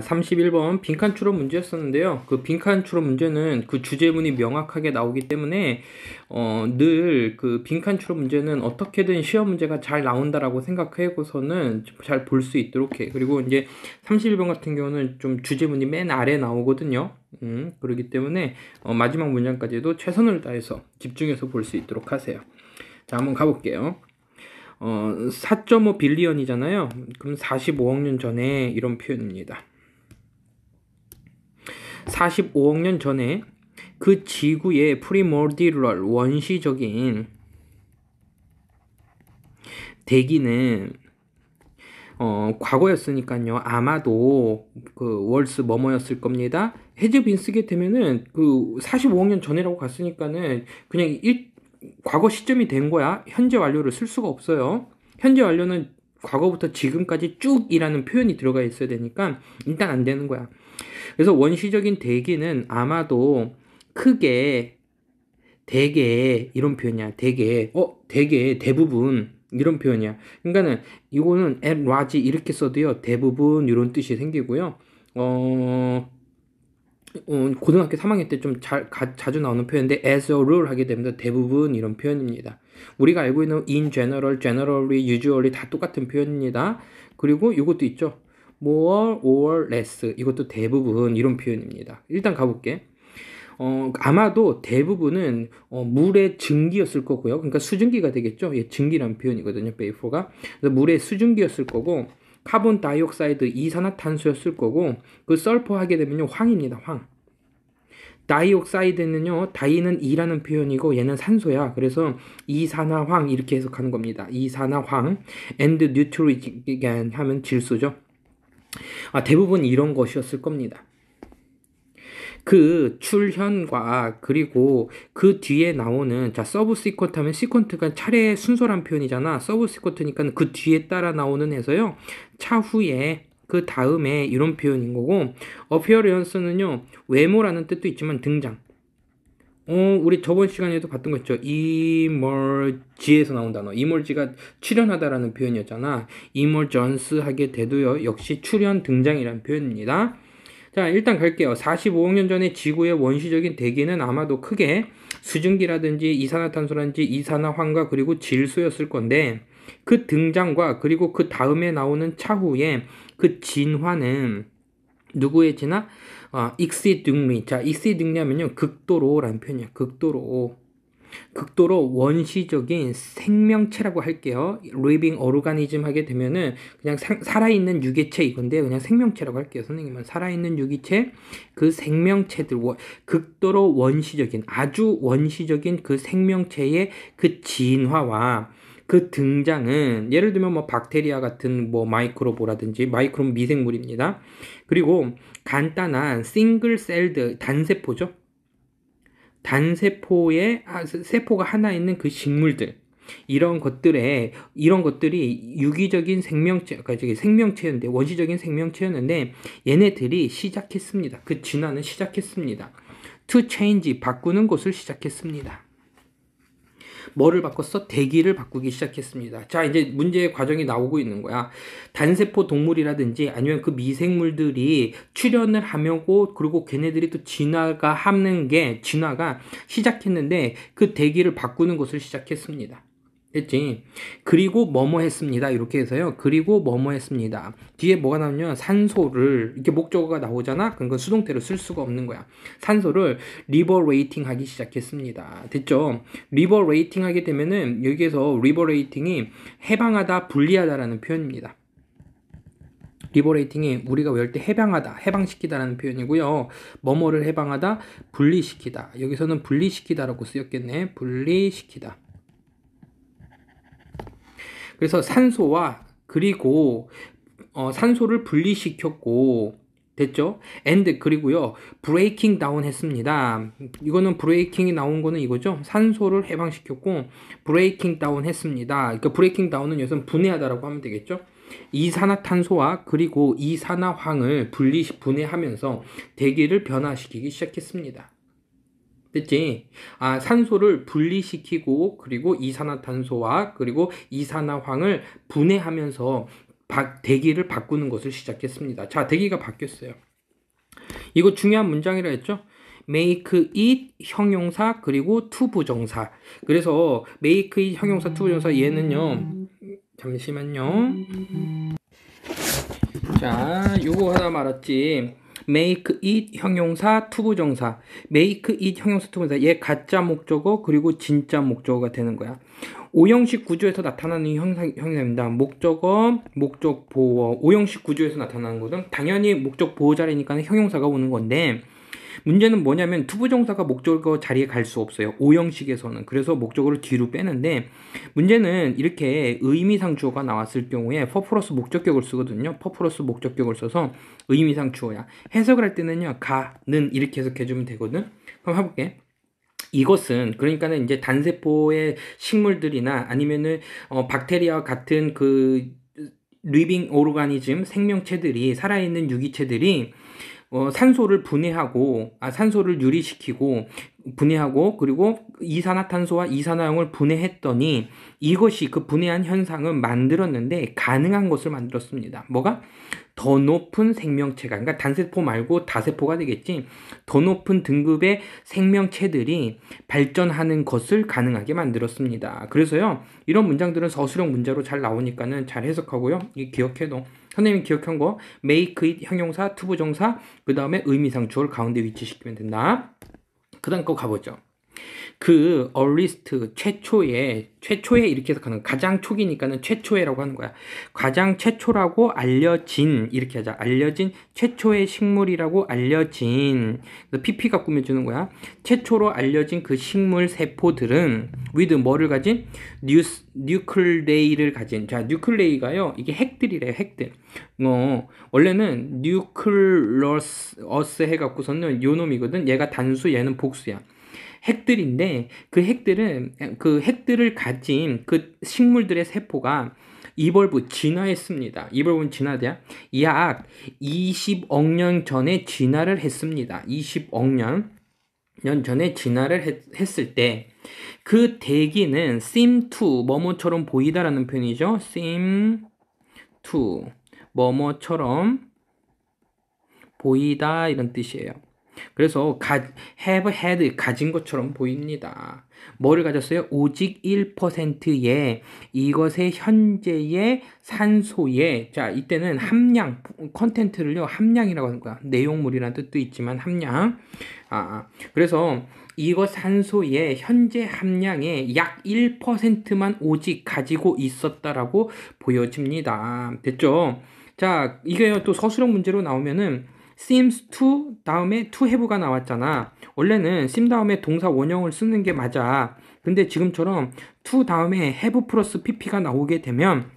31번 빈칸 추론 문제였었는데요. 그 빈칸 추론 문제는 그 주제문이 명확하게 나오기 때문에 어, 늘 그 빈칸 추론 문제는 어떻게든 시험 문제가 잘 나온다라고 생각하고서는 잘 볼 수 있도록 해. 그리고 이제 31번 같은 경우는 좀 주제문이 맨 아래 나오거든요. 음, 그렇기 때문에 어, 마지막 문장까지도 최선을 다해서 집중해서 볼 수 있도록 하세요. 자, 한번 가볼게요. 어, 4.5 빌리언이잖아요. 그럼 45억 년 전에 이런 표현입니다. 45억 년 전에 그 지구의 프리모디럴 원시적인 대기는 어, 과거였으니까요. 아마도 그 월스 머머였을 겁니다. 해즈 빈스게 되면은 그 45억 년 전이라고 갔으니까는 그냥 일, 과거 시점이 된 거야. 현재 완료를 쓸 수가 없어요. 현재 완료는 과거부터 지금까지 쭉이라는 표현이 들어가 있어야 되니까 일단 안 되는 거야. 그래서 원시적인 대기는 아마도 크게 대개 이런 표현이야. 대개 어 대개 대부분 이런 표현이야. 그러니까는 이거는 at large 이렇게 써도요 대부분 이런 뜻이 생기고요. 어, 어 고등학교 3학년 때 좀 잘 자주 나오는 표현인데 as a rule 하게 되면 대부분 이런 표현입니다. 우리가 알고 있는 in general, generally, usually 다 똑같은 표현입니다. 그리고 이것도 있죠. more or less 이것도 대부분 이런 표현입니다. 일단 가볼게. 어, 아마도 대부분은 어, 물의 증기였을 거고요. 그러니까 수증기가 되겠죠. 예, 증기라는 표현이거든요. 베이퍼가 물의 수증기였을 거고 카본 다이옥사이드 이산화탄소였을 거고 그썰퍼 하게 되면요 황입니다. 황. 다이옥사이드는요 다이는 이라는 표현이고 얘는 산소야 그래서 이산화황 이렇게 해석하는 겁니다 이산화황 and n e u t r i g a n 하면 질소죠 아, 대부분 이런 것이었을 겁니다. 그 출현과 그리고 그 뒤에 나오는 자 서브 시퀀트 하면 시퀀트가 차례 의 순서란 표현이잖아 서브 시퀀트니까 그 뒤에 따라 나오는 해서요 차후에 그 다음에 이런 표현인 거고 어피어런스는요 외모라는 뜻도 있지만 등장 어, 우리 저번 시간에도 봤던 거 있죠. 이멀지에서 나온 단어. 이멀지가 출연하다라는 표현이었잖아. 이멀전스하게 되도요. 역시 출연 등장이란 표현입니다. 자, 일단 갈게요. 45억 년 전에 지구의 원시적인 대기는 아마도 크게 수증기라든지 이산화탄소라든지 이산화황과 그리고 질소였을 건데 그 등장과 그리고 그 다음에 나오는 차후에 그 진화는 누구의 진화? 아, 익시 둥미. 자, 익시 둥냐면요. 극도로라는 표현이에요. 극도로. 극도로 원시적인 생명체라고 할게요. living organism 하게 되면은 그냥 사, 살아있는 유기체 이건데 그냥 생명체라고 할게요. 선생님은 살아있는 유기체 그 생명체들 원, 극도로 원시적인 아주 원시적인 그 생명체의 그 진화와 그 등장은 예를 들면 뭐 박테리아 같은 뭐 마이크로보라든지 마이크로 미생물입니다. 그리고 간단한 싱글 셀드 단세포죠. 단세포에 아, 세포가 하나 있는 그 식물들 이런 것들에 이런 것들이 유기적인 생명체 그러니까 생명체였는데 원시적인 생명체였는데 얘네들이 시작했습니다. 그 진화는 시작했습니다. to change 바꾸는 것을 시작했습니다. 뭐를 바꿨어? 대기를 바꾸기 시작했습니다. 자, 이제 문제의 과정이 나오고 있는 거야. 단세포 동물이라든지 아니면 그 미생물들이 출현을 하면고 그리고 걔네들이 또 진화가 하는 게 진화가 시작했는데 그 대기를 바꾸는 것을 시작했습니다. 했지. 그리고 뭐뭐 했습니다. 이렇게 해서요. 그리고 뭐뭐 했습니다. 뒤에 뭐가 나오냐면 산소를 이렇게 목적어가 나오잖아. 그건 수동태로 쓸 수가 없는 거야. 산소를 리버레이팅 하기 시작했습니다. 됐죠? 리버레이팅 하게 되면은 여기에서 리버레이팅이 해방하다, 분리하다라는 표현입니다. 리버레이팅이 우리가 외울 때 해방하다, 해방시키다라는 표현이고요. 뭐뭐를 해방하다, 분리시키다. 여기서는 분리시키다라고 쓰였겠네. 분리시키다. 그래서 산소와 그리고 어, 산소를 분리시켰고 됐죠? 엔드 그리고요. 브레이킹 다운 했습니다. 이거는 브레이킹이 나온 거는 이거죠. 산소를 해방시켰고 브레이킹 다운 했습니다. 그러니까 b r e a k i 은 여기서 분해하다라고 하면 되겠죠? 이산화탄소와 그리고 이산화황을 분리 분해하면서 대기를 변화시키기 시작했습니다. 됐지? 아, 산소를 분리시키고 그리고 이산화탄소와 그리고 이산화황을 분해하면서 바, 대기를 바꾸는 것을 시작했습니다. 자, 대기가 바뀌었어요. 이거 중요한 문장이라 했죠? make it 형용사 그리고 to 부정사. 그래서 make it 형용사 to 부정사 얘는요. 잠시만요. 자, 요거 하나 말았지. make it 형용사 투부정사, make it 형용사 투부정사, 얘 가짜 목적어 그리고 진짜 목적어가 되는 거야. 5형식 구조에서 나타나는 형상, 입니다 목적어, 목적 보호. 5형식 구조에서 나타나는 것은 당연히 목적 보호자리니까 형용사가 오는 건데 문제는 뭐냐면 투부정사가 목적어 자리에 갈 수 없어요. 오형식에서는. 그래서 목적어를 뒤로 빼는데 문제는 이렇게 의미상 주어가 나왔을 경우에 퍼플러스 목적격을 쓰거든요. 퍼플러스 목적격을 써서 의미상 주어야. 해석을 할 때는요. 가는 이렇게 해석해 주면 되거든. 그럼 해볼게. 이것은 그러니까는 이제 단세포의 식물들이나 아니면은 어 박테리아 같은 그 리빙 오르가니즘 생명체들이 살아있는 유기체들이 어, 산소를 분해하고 아 산소를 유리시키고 분해하고 그리고 이산화탄소와 이산화용을 분해했더니 이것이 그 분해한 현상을 만들었는데 가능한 것을 만들었습니다. 뭐가 더 높은 생명체가 그러니까 단세포 말고 다세포가 되겠지. 더 높은 등급의 생명체들이 발전하는 것을 가능하게 만들었습니다. 그래서요. 이런 문장들은 서술형 문제로 잘 나오니까는 잘 해석하고요. 이 기억해도 선생님이 기억한 거 make it 형용사, 투부정사, 그 다음에 의미상 주어를 가운데 위치시키면 된다. 그 다음 거 가보죠. 그 얼리스트 최초의최초의 그 이렇게 해석하는 가장 초기니까는 최초의라고 하는 거야. 가장 최초라고 알려진 이렇게 하자. 알려진 최초의 식물이라고 알려진 그래 PP가 꾸며주는 거야. 최초로 알려진 그 식물 세포들은 위드 뭐를 가진 뉴스 뉴클레이를 가진 자 뉴클레이가요 이게 핵들이래요 핵들 어 원래는 뉴클러스 해갖고서는 요 놈이거든 얘가 단수 얘는 복수야 핵들인데 그 핵들은 그 핵들을 가진 그 식물들의 세포가 이벌브 진화했습니다. 이벌브 진화돼요. 약 20억 년 전에 진화를 했습니다. 20억 년. 년 전에 진화를 했, 을때 그 대기는 seem t 뭐뭐처럼 보이다라는 표현이죠. seem t 뭐뭐처럼 보이다 이런 뜻이에요. 그래서 가, have had 가진 것처럼 보입니다. 뭐를 가졌어요? 오직 1%의 이것의 현재의 산소의 자 이때는 함량 컨텐트를요 함량이라고 하는 거야 내용물이라는 뜻도 있지만 함량 아, 아. 그래서 이것 산소의 현재 함량의 약 1%만 오직 가지고 있었다라고 보여집니다. 됐죠? 자 이게 또 서술형 문제로 나오면은 seems to 다음에 to h a 가 나왔잖아. 원래는 seem 다음에 동사 원형을 쓰는 게 맞아. 근데 지금처럼 to 다음에 have 플러스 pp가 나오게 되면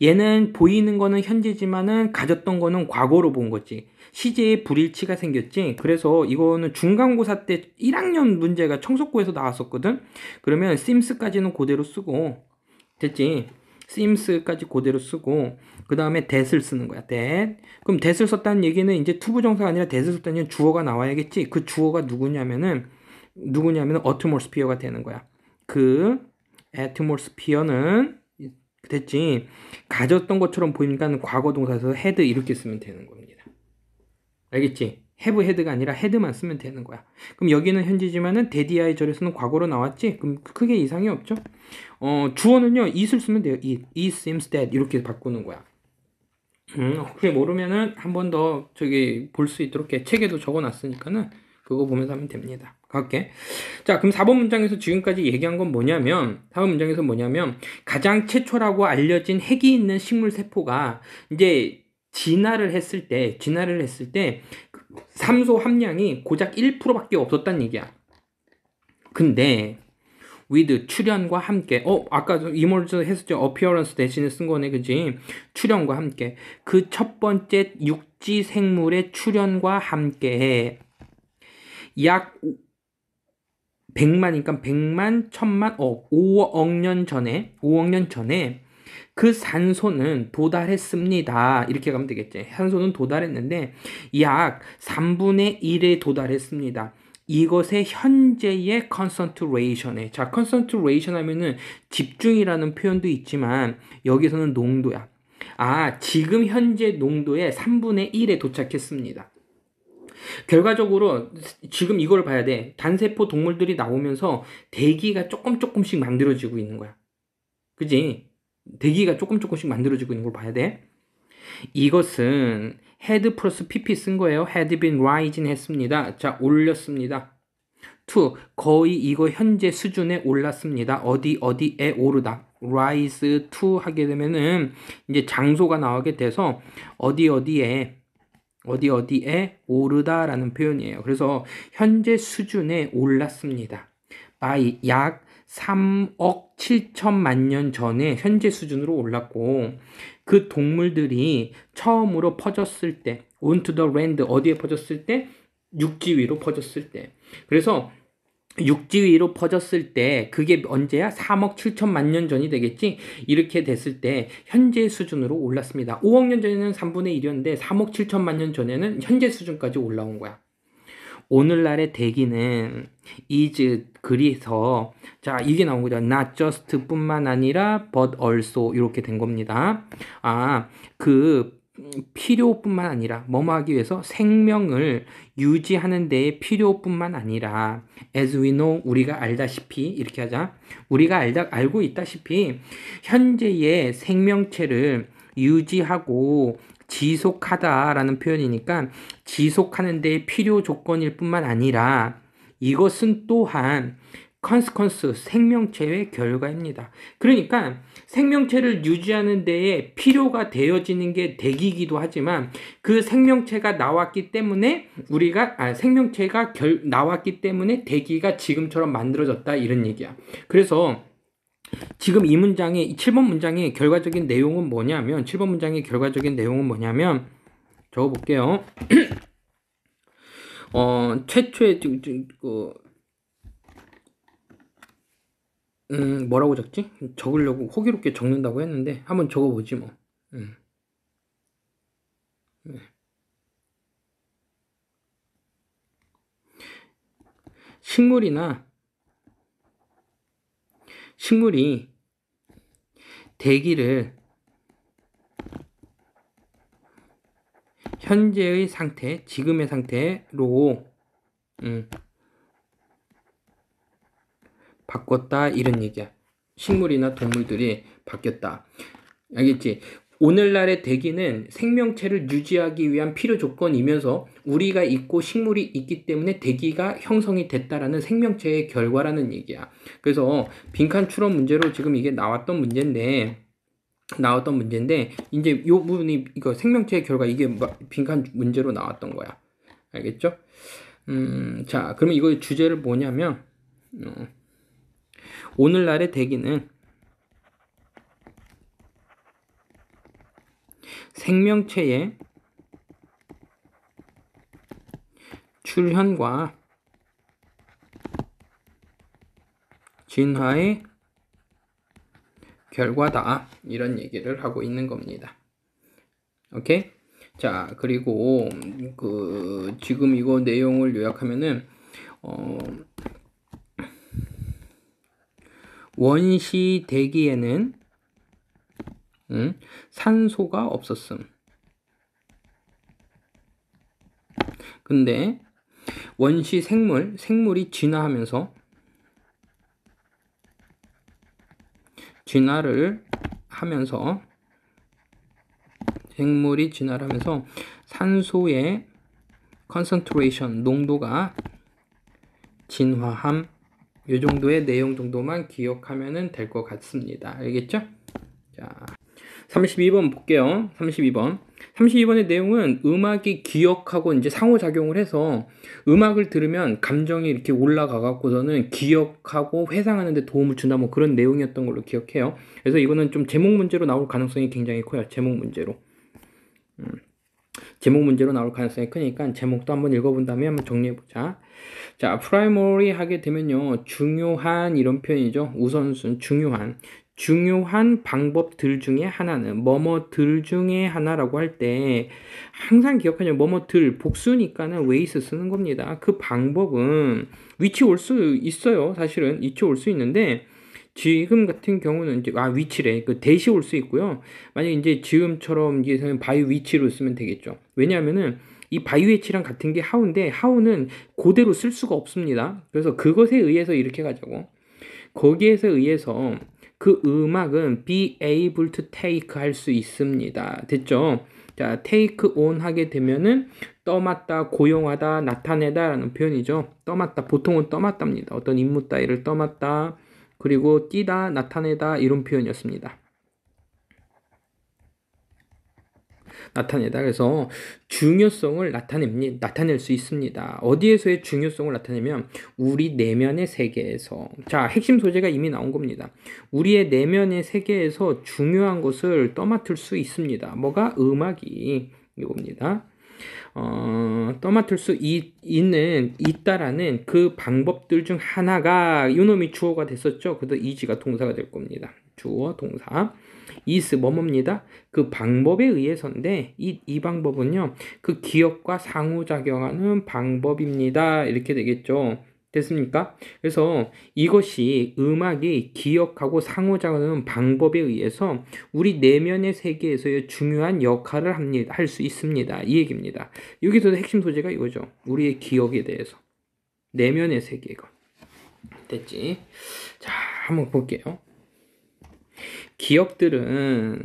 얘는 보이는 거는 현재지만은 가졌던 거는 과거로 본 거지. 시제의 불일치가 생겼지. 그래서 이거는 중간고사 때 1학년 문제가 청소고에서 나왔었거든. 그러면 sims까지는 그대로 쓰고 됐지. sims까지 그대로 쓰고 그 다음에 that을 쓰는 거야. that. 그럼 that을 썼다는 얘기는 이제 투부정사가 아니라 that을 썼다는 주어가 나와야겠지. 그 주어가 누구냐면은 누구냐면은 어트모스피어가 되는 거야. 그 어트모스피어는 됐지. 가졌던 것처럼 보이니까 과거 동사에서 헤드 이렇게 쓰면 되는 겁니다. 알겠지? have head가 아니라 head만 쓰면 되는 거야. 그럼 여기는 현재지만은 데디아의 절에서는 과거로 나왔지? 그럼 크게 이상이 없죠? 어, 주어는요, it을 쓰면 돼요. it, it seems that 이렇게 바꾸는 거야. 음, 혹시 모르면은 한 번 더 저기 볼 수 있도록 예, 책에도 적어놨으니까는 그거 보면서 하면 됩니다. 갈게. 자, 그럼 4번 문장에서 지금까지 얘기한 건 뭐냐면, 4번 문장에서 뭐냐면, 가장 최초라고 알려진 핵이 있는 식물 세포가 이제 진화를 했을 때, 진화를 했을 때, 그 삼소 함량이 고작 1%밖에 없었단 얘기야. 근데, with 출연과 함께 어 아까 이몰즈 했었죠 appearance 대신에 쓴 거네 그지 출연과 함께 그 첫 번째 육지 생물의 출연과 함께 약 100만이니까 100만, 1000만, 어, 5억 년 전에, 5억 년 전에 그 산소는 도달했습니다. 이렇게 가면 되겠지. 산소는 도달했는데 약 3분의 1에 도달했습니다. 이것의 현재의 concentration. 자, concentration 하면은 집중이라는 표현도 있지만 여기서는 농도야. 아, 지금 현재 농도의 3분의 1에 도착했습니다. 결과적으로 지금 이걸 봐야 돼. 단세포 동물들이 나오면서 대기가 조금 조금씩 만들어지고 있는 거야. 그지? 대기가 조금 조금씩 만들어지고 있는 걸 봐야 돼. 이것은 had 플러스 pp 쓴 거예요. had been rising 했습니다. 자, 올렸습니다. t 거의 이거 현재 수준에 올랐습니다. 어디 어디에 오르다. rise to 하게 되면은 이제 장소가 나오게 돼서 어디 어디에 어디 어디에 오르다라는 표현이에요. 그래서 현재 수준에 올랐습니다. by 약 3억 7천만 년 전에 현재 수준으로 올랐고 그 동물들이 처음으로 퍼졌을 때 onto the land 어디에 퍼졌을 때 육지 위로 퍼졌을 때 그래서 육지 위로 퍼졌을 때 그게 언제야? 3억 7천만 년 전이 되겠지? 이렇게 됐을 때 현재 수준으로 올랐습니다. 5억 년 전에는 3분의 1이었는데 3억 7천만 년 전에는 현재 수준까지 올라온 거야. 오늘날의 대기는 is 그리서 자 이게 나온 거죠. not just뿐만 아니라 but also 이렇게 된 겁니다. 아 그 필요뿐만 아니라 뭐뭐 하기 위해서 생명을 유지하는 데의 필요뿐만 아니라 as we know 우리가 알다시피 이렇게 하자 우리가 알다 알고 있다시피 현재의 생명체를 유지하고 지속하다라는 표현이니까 지속하는 데 필요 조건일 뿐만 아니라 이것은 또한 컨스컨스 생명체의 결과입니다. 그러니까 생명체를 유지하는 데에 필요가 되어지는 게 대기이기도 하지만 그 생명체가 나왔기 때문에 우리가 아, 생명체가 결, 나왔기 때문에 대기가 지금처럼 만들어졌다 이런 얘기야. 그래서 지금 이 문장의 7번 문장의 결과적인 내용은 뭐냐면 7번 문장의 결과적인 내용은 뭐냐면 적어 볼게요. 어, 최초의 그 음, 뭐라고 적지? 적으려고 호기롭게 적는다고 했는데 한번 적어 보지 뭐. 음. 네. 식물이나 식물이 대기를 현재의 상태, 지금의 상태로 음, 바꿨다 이런 얘기야. 식물이나 동물들이 바뀌었다. 알겠지? 오늘날의 대기는 생명체를 유지하기 위한 필요 조건이면서 우리가 있고 식물이 있기 때문에 대기가 형성이 됐다라는 생명체의 결과라는 얘기야. 그래서 빈칸 추론 문제로 지금 이게 나왔던 문제인데 나왔던 문제인데 이제 요 부분이 이거 생명체의 결과 이게 빈칸 문제로 나왔던 거야. 알겠죠? 음, 자, 그러면 이거 주제를 뭐냐면 어, 오늘날의 대기는 생명체의 출현과 진화의 결과다. 이런 얘기를 하고 있는 겁니다. 오케이? 자, 그리고 그 지금 이거 내용을 요약하면은 어 원시 대기에는 음, 산소가 없었음. 근데 원시 생물, 생물이 진화하면서 진화를 하면서 생물이 진화를 하면서 산소의 컨센트레이션 농도가 진화함 요 정도의 내용 정도만 기억하면 될 것 같습니다. 알겠죠? 자. 32번 볼게요. 32번. 32번의 내용은 음악이 기억하고 이제 상호작용을 해서 음악을 들으면 감정이 이렇게 올라가갖고서는 기억하고 회상하는데 도움을 준다 뭐 그런 내용이었던 걸로 기억해요. 그래서 이거는 좀 제목 문제로 나올 가능성이 굉장히 커요. 제목 문제로. 음. 제목 문제로 나올 가능성이 크니까 제목도 한번 읽어본 다음에 한번 정리해보자. 자, 프라이머리 하게 되면요. 중요한 이런 표현이죠. 우선순, 중요한. 중요한 방법들 중에 하나는 뭐뭐들 중에 하나라고 할 때 항상 기억하냐 뭐뭐들 복수니까는 웨이스 쓰는 겁니다. 그 방법은 위치 올 수 있어요. 사실은 위치 올 수 있는데 지금 같은 경우는 이제 아 위치래 그 대시 올 수 있고요. 만약 이제 지금처럼 이제 바이 위치로 쓰면 되겠죠. 왜냐하면은 이바이위치랑 같은 게 하우인데 하우는 그대로 쓸 수가 없습니다. 그래서 그것에 의해서 이렇게 가자고 거기에서 의해서 그 음악은 be able to take 할 수 있습니다. 됐죠? 자, take on 하게 되면은 떠맡다, 고용하다, 나타내다라는 표현이죠. 떠맡다, 보통은 떠맡답니다. 어떤 임무 따위를 떠맡다, 그리고 뛰다, 나타내다 이런 표현이었습니다. 나타내다. 그래서 중요성을 나타냅니, 나타낼 수 있습니다. 어디에서의 중요성을 나타내면 우리 내면의 세계에서. 자, 핵심 소재가 이미 나온 겁니다. 우리의 내면의 세계에서 중요한 것을 떠맡을 수 있습니다. 뭐가 음악이 이겁니다. 어, 떠맡을 수 있, 는 있다라는 그 방법들 중 하나가 요놈이 주어가 됐었죠. 그래서 이지가 동사가 될 겁니다. 주어, 동사. 이스 뭐뭡니다. 그 방법에 의해서인데 이, 이 방법은요. 그기억과 상호작용하는 방법입니다. 이렇게 되겠죠. 됐습니까? 그래서 이것이 음악이 기억하고 상호작용하는 방법에 의해서 우리 내면의 세계에서의 중요한 역할을 합니다. 할 수 있습니다. 이 얘기입니다. 여기서 핵심 소재가 이거죠. 우리의 기억에 대해서. 내면의 세계가. 됐지? 자, 한번 볼게요. 기업들은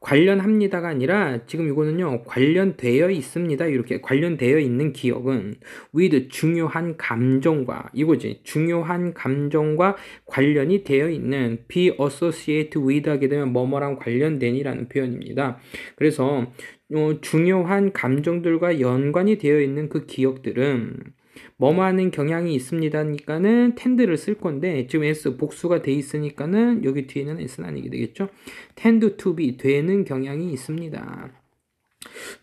관련합니다가 아니라 지금 이거는요 관련되어 있습니다 이렇게 관련되어 있는 기억은 with 중요한 감정과 이거지 중요한 감정과 관련이 되어 있는 be associate with 하게 되면 뭐뭐랑 관련된이라는 표현입니다 그래서 어, 중요한 감정들과 연관이 되어 있는 그 기억들은 뭐뭐하는 경향이 있습니다니까는 텐드를 쓸 건데 지금 s 복수가 돼 있으니까는 여기 뒤에는 s는 아니게 되겠죠. tend to be 되는 경향이 있습니다.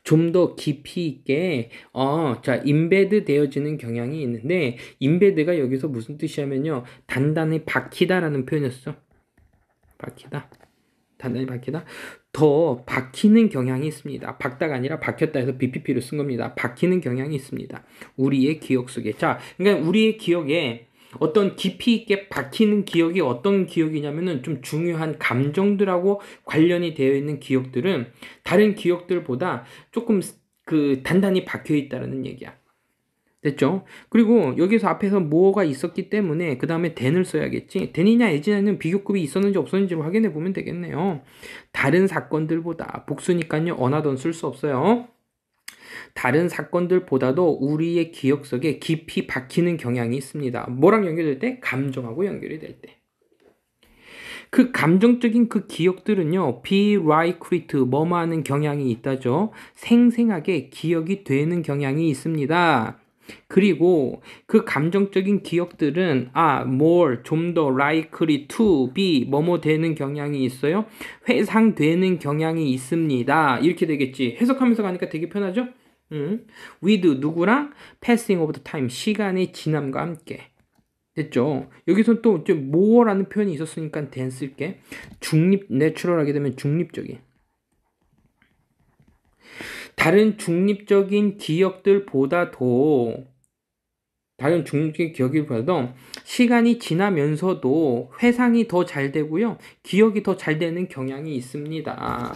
좀 더 깊이 있게 어, 자, 인베드 되어지는 경향이 있는데 인베드가 여기서 무슨 뜻이냐면요. 단단히 박히다라는 표현이었어. 박히다. 단단히 박히다. 더 박히는 경향이 있습니다. 박다가 아니라 박혔다 해서 BPP로 쓴 겁니다. 박히는 경향이 있습니다. 우리의 기억 속에. 자, 그러니까 우리의 기억에 어떤 깊이 있게 박히는 기억이 어떤 기억이냐면은 좀 중요한 감정들하고 관련이 되어 있는 기억들은 다른 기억들보다 조금 그 단단히 박혀 있다는 얘기야. 됐죠? 그리고 여기서 앞에서 뭐가 있었기 때문에 그 다음에 then을 써야겠지. then이냐 예지냐는 비교급이 있었는지 없었는지로 확인해 보면 되겠네요. 다른 사건들보다 복수니까요. 어나던 쓸 수 없어요. 다른 사건들보다도 우리의 기억 속에 깊이 박히는 경향이 있습니다. 뭐랑 연결될 때? 감정하고 연결이 될 때. 그 감정적인 그 기억들은요, 비라이크리트, 뭐뭐하는 경향이 있다죠. 생생하게 기억이 되는 경향이 있습니다. 그리고 그 감정적인 기억들은 아, more, 좀 더 likely to be, 뭐뭐 되는 경향이 있어요. 회상되는 경향이 있습니다. 이렇게 되겠지. 해석하면서 가니까 되게 편하죠? 음. with 누구랑 passing of the time 시간의 지남과 함께 됐죠. 여기서 또좀 m 라는 표현이 있었으니까 t 쓸게. 중립 내추럴하게 되면 중립적인. 다른 중립적인 기억들보다도 다른 중립적인 기억이보다도 시간이 지나면서도 회상이 더 잘 되고요. 기억이 더 잘 되는 경향이 있습니다.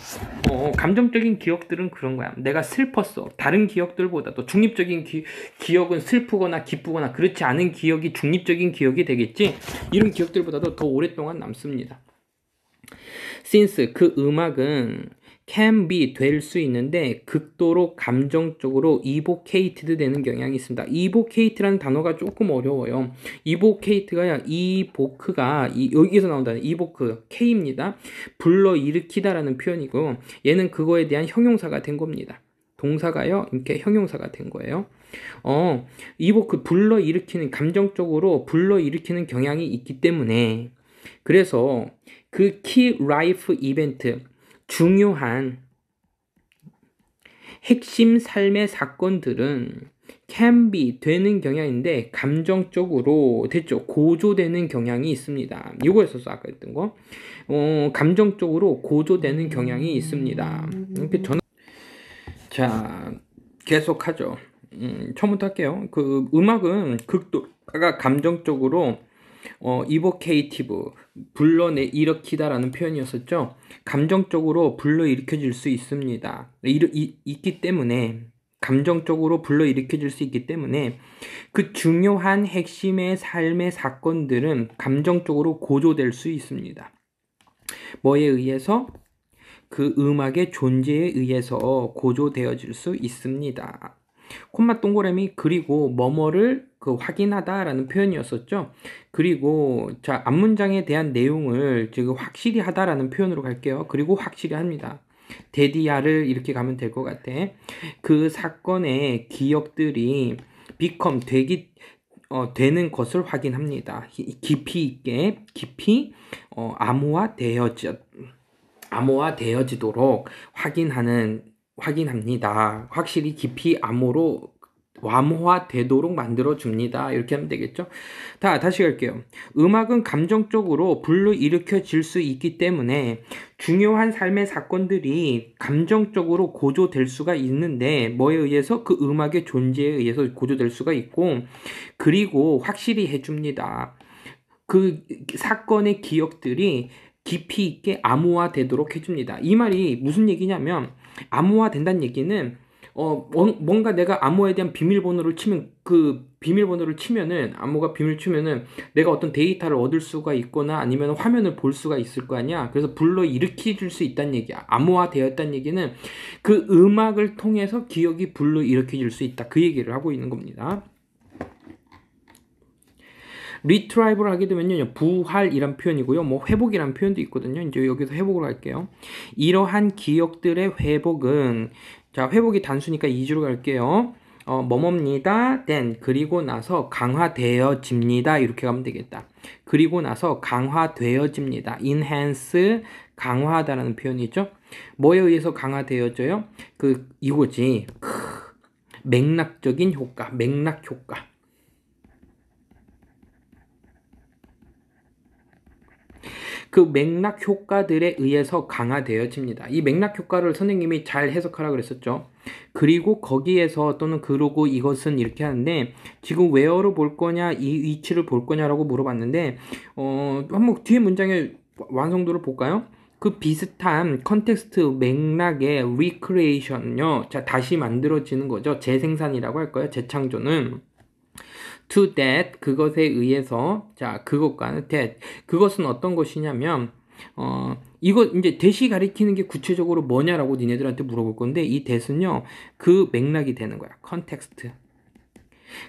어, 감정적인 기억들은 그런 거야. 내가 슬펐어. 다른 기억들보다도 중립적인 기, 기억은 슬프거나 기쁘거나 그렇지 않은 기억이 중립적인 기억이 되겠지. 이런 기억들보다도 더 오랫동안 남습니다. since 그 음악은 can be 될 수 있는데 극도로 감정적으로 evocated 되는 경향이 있습니다. evocate라는 단어가 조금 어려워요. evocate가 evoke가 여기서 나온다는 evoke k입니다. 불러 일으키다라는 표현이고 얘는 그거에 대한 형용사가 된 겁니다. 동사가요 이렇게 형용사가 된 거예요. 어 e v o 불러 일으키는 감정적으로 불러 일으키는 경향이 있기 때문에 그래서 그 키 라이프 이벤트 중요한 핵심 삶의 사건들은 캔비 되는 경향인데 감정적으로 됐죠 고조되는 경향이 있습니다. 이거 있었어 아까 했던 거. 어, 감정적으로 고조되는 경향이 있습니다. 이렇게 전... 자 계속하죠. 음, 처음부터 할게요. 그 음악은 극도가 감정적으로 어, 이보케이티브, 불러내, 일으키다라는 표현이었었죠. 감정적으로 불러일으켜질 수 있습니다. 일, 이, 있기 때문에, 감정적으로 불러일으켜질 수 있기 때문에 그 중요한 핵심의 삶의 사건들은 감정적으로 고조될 수 있습니다. 뭐에 의해서? 그 음악의 존재에 의해서 고조되어질 수 있습니다. 콤마 동그라미 그리고 머머를 그 확인하다라는 표현이었었죠. 그리고 자, 앞문장에 대한 내용을 지금 확실히 하다라는 표현으로 갈게요. 그리고 확실히 합니다. 데디야를 이렇게 가면 될 것 같아. 그 사건의 기억들이 비컴 되기 어, 되는 것을 확인합니다. 깊이 있게 깊이 어, 암호화 되어지 암호화 되어지도록 확인하는 확인합니다. 확실히 깊이 암호로 완화되도록 만들어 줍니다. 이렇게 하면 되겠죠? 다 다시 갈게요. 음악은 감정적으로 불러 일으켜질 수 있기 때문에 중요한 삶의 사건들이 감정적으로 고조될 수가 있는데 뭐에 의해서 그 음악의 존재에 의해서 고조될 수가 있고 그리고 확실히 해줍니다. 그 사건의 기억들이 깊이 있게 암호화되도록 해줍니다. 이 말이 무슨 얘기냐면 암호화된다는 얘기는 어 뭔가 내가 암호에 대한 비밀번호를 치면 그 비밀번호를 치면은 암호가 비밀 치면은 내가 어떤 데이터를 얻을 수가 있거나 아니면 화면을 볼 수가 있을 거 아니야. 그래서 불러 일으킬 수 있다는 얘기야. 암호화 되었다는 얘기는 그 음악을 통해서 기억이 불러 일으켜질 수 있다. 그 얘기를 하고 있는 겁니다. 리트라이브를 하게 되면요 부활이란 표현이고요 뭐 회복이란 표현도 있거든요 이제 여기서 회복을 할게요 이러한 기억들의 회복은 자, 회복이 단수니까 2주로 갈게요. 어, 뭐뭡니다. then 그리고 나서 강화되어집니다. 이렇게 가면 되겠다. 그리고 나서 강화되어집니다. enhance 강화하다라는 표현이 있죠. 뭐에 의해서 강화되어져요? 그 이거지. 크, 맥락적인 효과, 맥락 효과. 그 맥락 효과들에 의해서 강화되어집니다. 이 맥락 효과를 선생님이 잘 해석하라 그랬었죠. 그리고 거기에서 또는 그러고 이것은 이렇게 하는데 지금 웨어로 볼 거냐 이 위치를 볼 거냐라고 물어봤는데 어 한번 뒤에 문장의 완성도를 볼까요? 그 비슷한 컨텍스트 맥락의 recreation요. 자, 다시 만들어지는 거죠. 재생산이라고 할 거예요. 재창조는. to that 그것에 의해서 자 그것과는 that 그것은 어떤 것이냐면 어 이거 이제 대시 가리키는 게 구체적으로 뭐냐라고 니네들한테 물어볼 건데 이 대수는요 그 맥락이 되는 거야 컨텍스트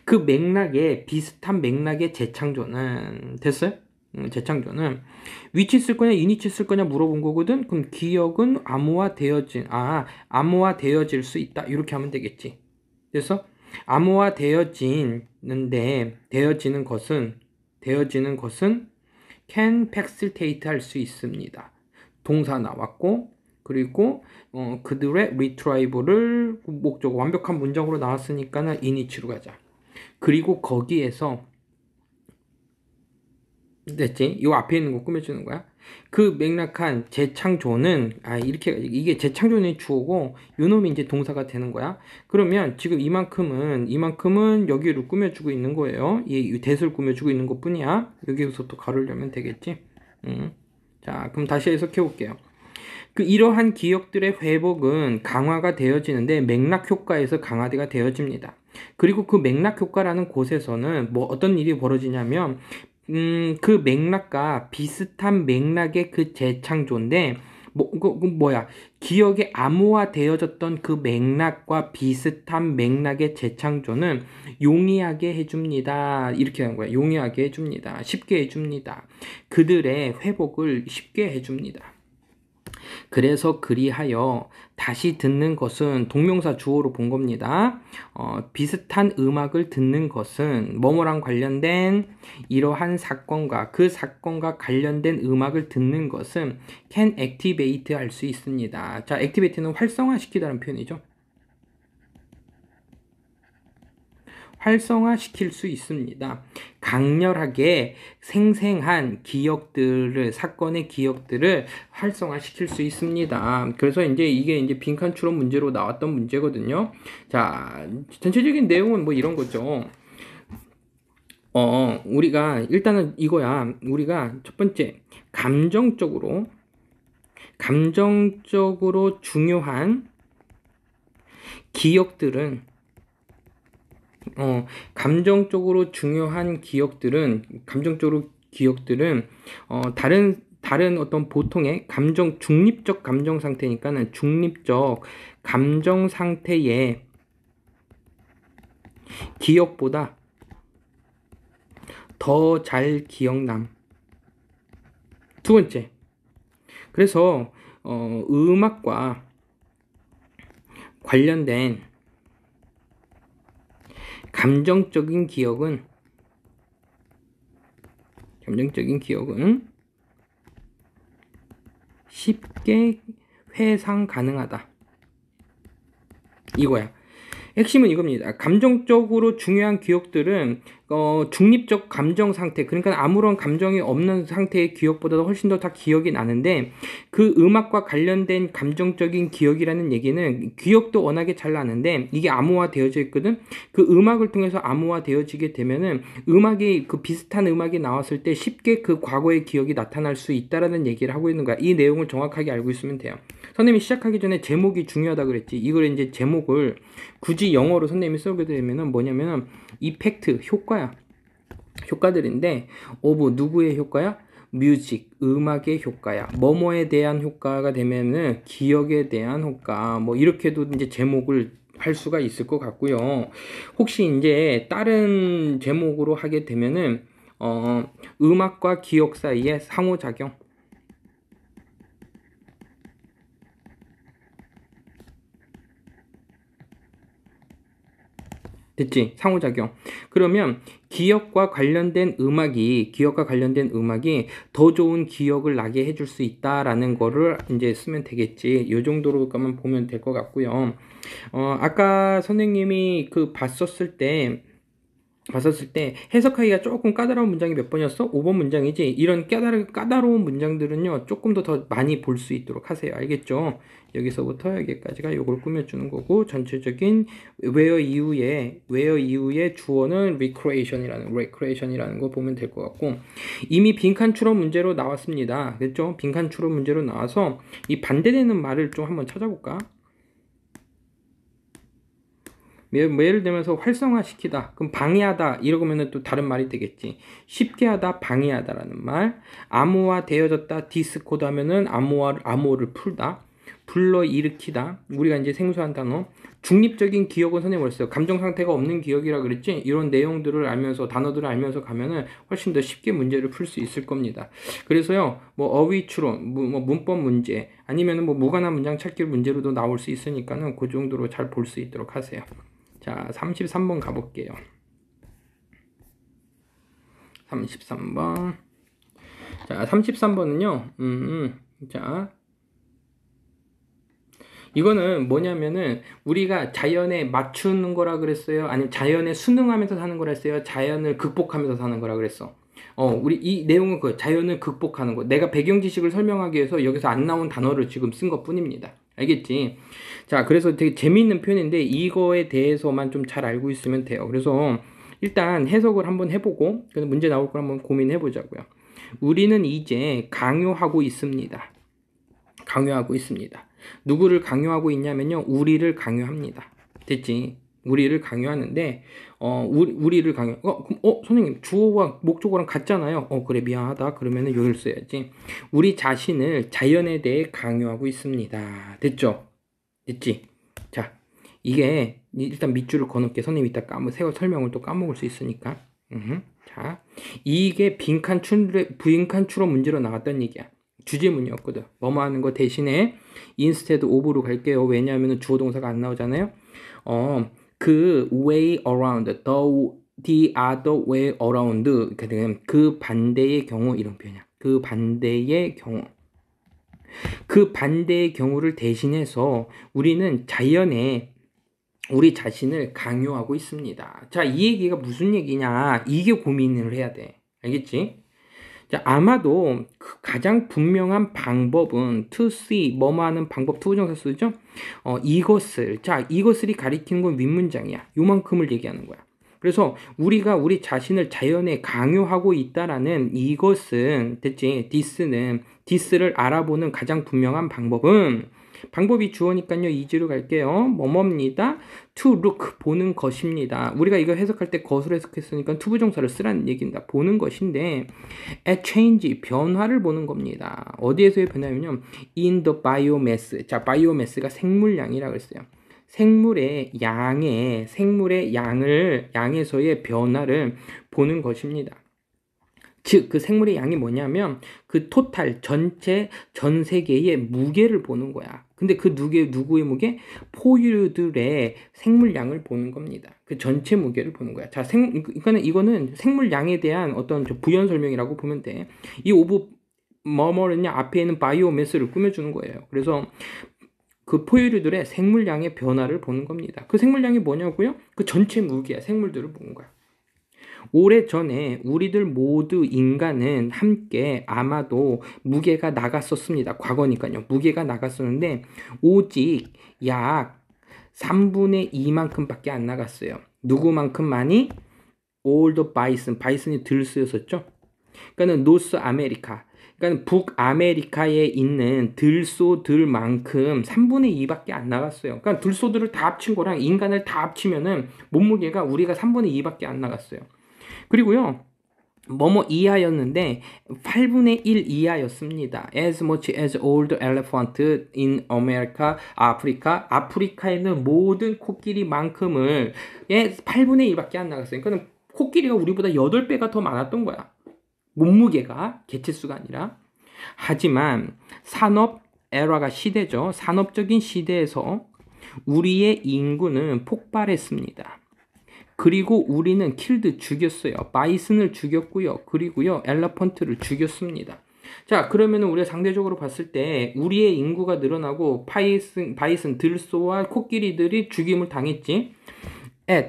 그 맥락에 비슷한 맥락의 재창조는 됐어요? 음, 재창조는 위치 쓸 거냐 이니치 쓸 거냐 물어본 거거든 그럼 기억은 암호화 되어진 아 암호화 되어질 수 있다 이렇게 하면 되겠지 그래서 암호화 되어지는데 되어지는 것은 되어지는 것은 can facilitate 할 수 있습니다. 동사 나왔고 그리고 어, 그들의 리트라이브를 목적 완벽한 문장으로 나왔으니까는 이니치로 가자. 그리고 거기에서 됐지? 이 앞에 있는 거 꾸며주는 거야. 그 맥락한 재창조는 아 이렇게 이게 재창조는 주어고 요놈이 이제 동사가 되는 거야. 그러면 지금 이만큼은 이만큼은 여기로 꾸며주고 있는 거예요. 이 대수를 꾸며주고 있는 것뿐이야. 여기서 또 가르려면 되겠지. 음. 자 그럼 다시 해석해 볼게요. 그 이러한 기억들의 회복은 강화가 되어지는데 맥락 효과에서 강화가 되어집니다. 그리고 그 맥락 효과라는 곳에서는 뭐 어떤 일이 벌어지냐면 음, 그 맥락과 비슷한 맥락의 그 재창조인데, 뭐, 그, 그 뭐야, 기억에 암호화되어졌던 그 맥락과 비슷한 맥락의 재창조는 용이하게 해줍니다. 이렇게 하는 거야. 용이하게 해줍니다. 쉽게 해줍니다. 그들의 회복을 쉽게 해줍니다. 그래서 그리하여 다시 듣는 것은 동명사 주어로 본 겁니다. 어, 비슷한 음악을 듣는 것은 뭐뭐랑 관련된 이러한 사건과 그 사건과 관련된 음악을 듣는 것은 can activate 할 수 있습니다. 자, activate는 활성화시키다는 표현이죠. 활성화시킬 수 있습니다. 강렬하게 생생한 기억들을 사건의 기억들을 활성화시킬 수 있습니다. 그래서 이제 이게 이제 빈칸 추론 문제로 나왔던 문제거든요. 자, 전체적인 내용은 뭐 이런 거죠. 어, 우리가 일단은 이거야. 우리가 첫 번째 감정적으로 감정적으로 중요한 기억들은 어, 감정적으로 중요한 기억들은 감정적으로 기억들은 어, 다른 다른 어떤 보통의 감정 중립적 감정 상태니까는 중립적 감정 상태의 기억보다 더 잘 기억남. 두 번째. 그래서 어, 음악과 관련된 감정적인 기억은 감정적인 기억은 쉽게 회상 가능하다. 이거야. 핵심은 이겁니다. 감정적으로 중요한 기억들은 어, 중립적 감정 상태, 그러니까 아무런 감정이 없는 상태의 기억보다도 훨씬 더 다 기억이 나는데 그 음악과 관련된 감정적인 기억이라는 얘기는 기억도 워낙에 잘 나는데 이게 암호화되어져 있거든. 그 음악을 통해서 암호화되어지게 되면은 음악이 그 비슷한 음악이 나왔을 때 쉽게 그 과거의 기억이 나타날 수 있다라는 얘기를 하고 있는 거야. 이 내용을 정확하게 알고 있으면 돼요. 선생님이 시작하기 전에 제목이 중요하다 그랬지. 이걸 이제 제목을 굳이 영어로 선생님이 쓰게 되면은 뭐냐면은 이펙트 효과야. 효과들인데 오브 누구의 효과야? 뮤직, 음악의 효과야. 뭐뭐에 대한 효과가 되면은 기억에 대한 효과. 뭐 이렇게도 이제 제목을 할 수가 있을 것 같고요. 혹시 이제 다른 제목으로 하게 되면은 어, 음악과 기억 사이의 상호작용 됐지? 상호작용. 그러면 기억과 관련된 음악이, 기억과 관련된 음악이 더 좋은 기억을 나게 해줄 수 있다라는 거를 이제 쓰면 되겠지. 요 정도로만 까 보면 될 것 같고요. 어, 아까 선생님이 그 봤었을 때, 봤었을 때 해석하기가 조금 까다로운 문장이 몇 번이었어? 5번 문장이지. 이런 까다로, 까다로운 문장들은요. 조금 더 더 많이 볼 수 있도록 하세요. 알겠죠? 여기서부터 여기까지가 요걸 꾸며주는 거고 전체적인 where 이후에 where 이후에 주어는 recreation이라는 recreation이라는 거 보면 될 것 같고 이미 빈칸 추론 문제로 나왔습니다. 그렇죠? 빈칸 추론 문제로 나와서 이 반대되는 말을 좀 한번 찾아볼까? 뭐 예를 들면서 활성화시키다. 그럼 방해하다. 이러면또 다른 말이 되겠지. 쉽게 하다, 방해하다라는 말. 암호화 되어졌다, 디스코드 하면은 암호화, 암호를 풀다. 불러 일으키다. 우리가 이제 생소한 단어. 중립적인 기억은 선생님 벌써 감정 상태가 없는 기억이라 그랬지. 이런 내용들을 알면서 단어들을 알면서 가면은 훨씬 더 쉽게 문제를 풀 수 있을 겁니다. 그래서요. 뭐 어휘 추론, 뭐, 뭐, 문법 문제 아니면은 뭐 무관한 문장 찾기 문제로도 나올 수 있으니까는 그 정도로 잘 볼 수 있도록 하세요. 자 33번 가볼게요 33번 자 33번은요 음, 음. 자 이거는 뭐냐면은 우리가 자연에 맞추는 거라 그랬어요 아니면 자연에 순응하면서 사는 거라 했어요 자연을 극복하면서 사는 거라 그랬어 어 우리 이 내용은 그 자연을 극복하는 거 내가 배경 지식을 설명하기 위해서 여기서 안 나온 단어를 지금 쓴 것 뿐입니다 알겠지? 자, 그래서 되게 재미있는 표현인데 이거에 대해서만 좀 잘 알고 있으면 돼요. 그래서 일단 해석을 한번 해보고 문제 나올 걸 한번 고민해 보자고요. 우리는 이제 강요하고 있습니다. 강요하고 있습니다. 누구를 강요하고 있냐면요. 우리를 강요합니다. 됐지? 우리를 강요하는데 어 우리, 우리를 강요 어, 어 선생님 주어와 목적어랑 같잖아요 어 그래 미안하다 그러면은 요를 써야지 우리 자신을 자연에 대해 강요하고 있습니다 됐죠 됐지 자 이게 일단 밑줄을 거놓게 선생님 이따 까먹 세월 설명을 또 까먹을 수 있으니까 으흠. 자 이게 빈칸 출의 부인칸 추로 문제로 나왔던 얘기야 주제문이었거든. 뭐뭐 하는 거 대신에 인스테드 오브로 갈게요. 왜냐하면 주어 동사가 안 나오잖아요. 어, 그 way around, the, the other way around 그 반대의 경우 이런 표현이야. 그 반대의 경우. 그 반대의 경우를 대신해서 우리는 자연에 우리 자신을 강요하고 있습니다. 자, 이 얘기가 무슨 얘기냐. 이게 고민을 해야 돼. 알겠지? 아마도 그 가장 분명한 방법은 to see 뭐뭐 하는 방법 투부정사 쓰죠. 어, 이것을 자 이것을이 가리키는 건 윗문장이야. 요만큼을 얘기하는 거야. 그래서 우리가 우리 자신을 자연에 강요하고 있다라는 이것은 대체 디스는 디스를 알아보는 가장 분명한 방법은 방법이 주어니까요. 이지로 갈게요. 뭐뭡니다. to look 보는 것입니다. 우리가 이거 해석할 때 거슬 로 해석했으니까 to 부정사를 쓰라는 얘기입니다. 보는 것인데 a change 변화를 보는 겁니다. 어디에서의 변화냐면요. in the biomass. 자, biomass가 생물량이라고 했어요. 생물의 양의 생물의 양을 양에서의 변화를 보는 것입니다. 즉 그 생물의 양이 뭐냐면 그 토탈 전체 전 세계의 무게를 보는 거야. 근데 그 누구의, 누구의 무게? 포유들의 생물량을 보는 겁니다. 그 전체 무게를 보는 거야. 자, 생, 그, 그러니까는 이거는 생물량에 대한 어떤 부연 설명이라고 보면 돼. 이 오브 머머는 앞에 있는 바이오 매스를 꾸며주는 거예요. 그래서 그 포유류들의 생물량의 변화를 보는 겁니다. 그 생물량이 뭐냐고요? 그 전체 무게야. 생물들을 보는 거야. 오래전에 우리들 모두 인간은 함께 아마도 무게가 나갔었습니다. 과거니까요. 무게가 나갔었는데 오직 약 3분의 2만큼밖에 안 나갔어요. 누구만큼 많이? 올드 바이슨, 바이슨이 들쓰였었죠. 그러니까는 노스 아메리카, 그러니까 북아메리카에 있는 들소들만큼 3분의 2밖에 안 나갔어요. 그러니까 들소들을 다 합친 거랑 인간을 다 합치면은 몸무게가 우리가 3분의 2밖에 안 나갔어요. 그리고요. 뭐뭐 이하였는데 8분의 1 이하였습니다. As much as all e l e p h a n t in America, 아프리카, 아프리카에 는 모든 코끼리만큼을 예, 8분의 1밖에 안 나갔어요. 그러니까 코끼리가 우리보다 8배가 더 많았던 거야. 몸무게가 개체수가 아니라. 하지만 산업 에라가 시대죠. 산업적인 시대에서 우리의 인구는 폭발했습니다. 그리고 우리는 킬드 죽였어요. 바이슨을 죽였고요. 그리고요. 엘라펀트를 죽였습니다. 자, 그러면 우리가 상대적으로 봤을 때 우리의 인구가 늘어나고 바이슨, 바이슨 들소와 코끼리들이 죽임을 당했지. a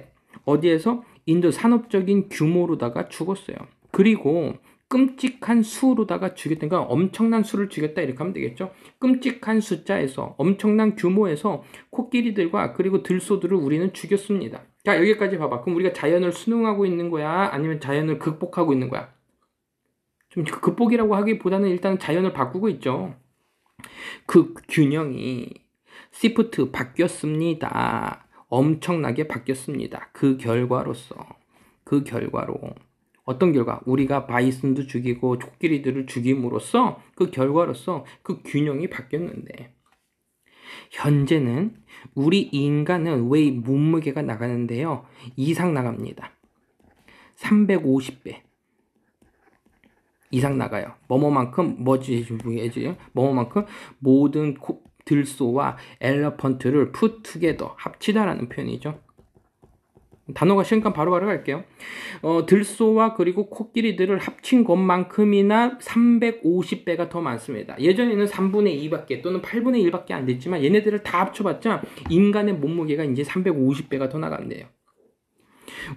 어디에서 인도 산업적인 규모로다가 죽었어요. 그리고 끔찍한 수로다가 죽였다. 그니까 엄청난 수를 죽였다. 이렇게 하면 되겠죠. 끔찍한 숫자에서 엄청난 규모에서 코끼리들과 그리고 들소들을 우리는 죽였습니다. 자, 여기까지 봐봐. 그럼 우리가 자연을 수능하고 있는 거야? 아니면 자연을 극복하고 있는 거야? 좀 극복이라고 하기보다는 일단 자연을 바꾸고 있죠. 그 균형이 시프트 바뀌었습니다. 엄청나게 바뀌었습니다. 그 결과로서. 그 결과로. 어떤 결과? 우리가 바이슨도 죽이고 코끼리들을 죽임으로써 그 결과로서 그 균형이 바뀌었는데 현재는 우리 인간은 왜 몸무게가 나가는데요? 이상 나갑니다. 350배. 이상 나가요. 뭐뭐만큼 뭐지 뭐뭐만큼 모든 코, 들소와 엘러펀트를 푸 투게더 합치다라는 표현이죠. 단어가 쉬니까 바로바로 갈게요. 어, 들소와 그리고 코끼리들을 합친 것만큼이나 350배가 더 많습니다. 예전에는 3분의 2밖에 또는 8분의 1밖에 안 됐지만 얘네들을 다 합쳐봤자 인간의 몸무게가 이제 350배가 더 나간대요.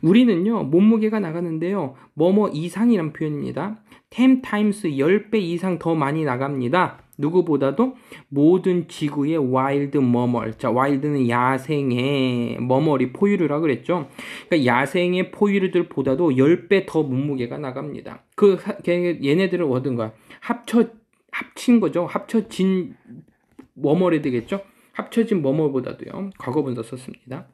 우리는요, 몸무게가 나가는데요, 뭐뭐 이상이란 표현입니다. 10 times 10배 이상 더 많이 나갑니다. 누구보다도 모든 지구의 와일드 머멀. 자, 와일드는 야생의 머멀이 포유류라 그랬죠. 그러니까 야생의 포유류들보다도 10배 더 몸무게가 나갑니다. 그 얘네들을 얻은 거야. 합쳐 합친 거죠. 합쳐진 머멀이 되겠죠. 합쳐진 머멀보다도요. 과거 분사 썼습니다.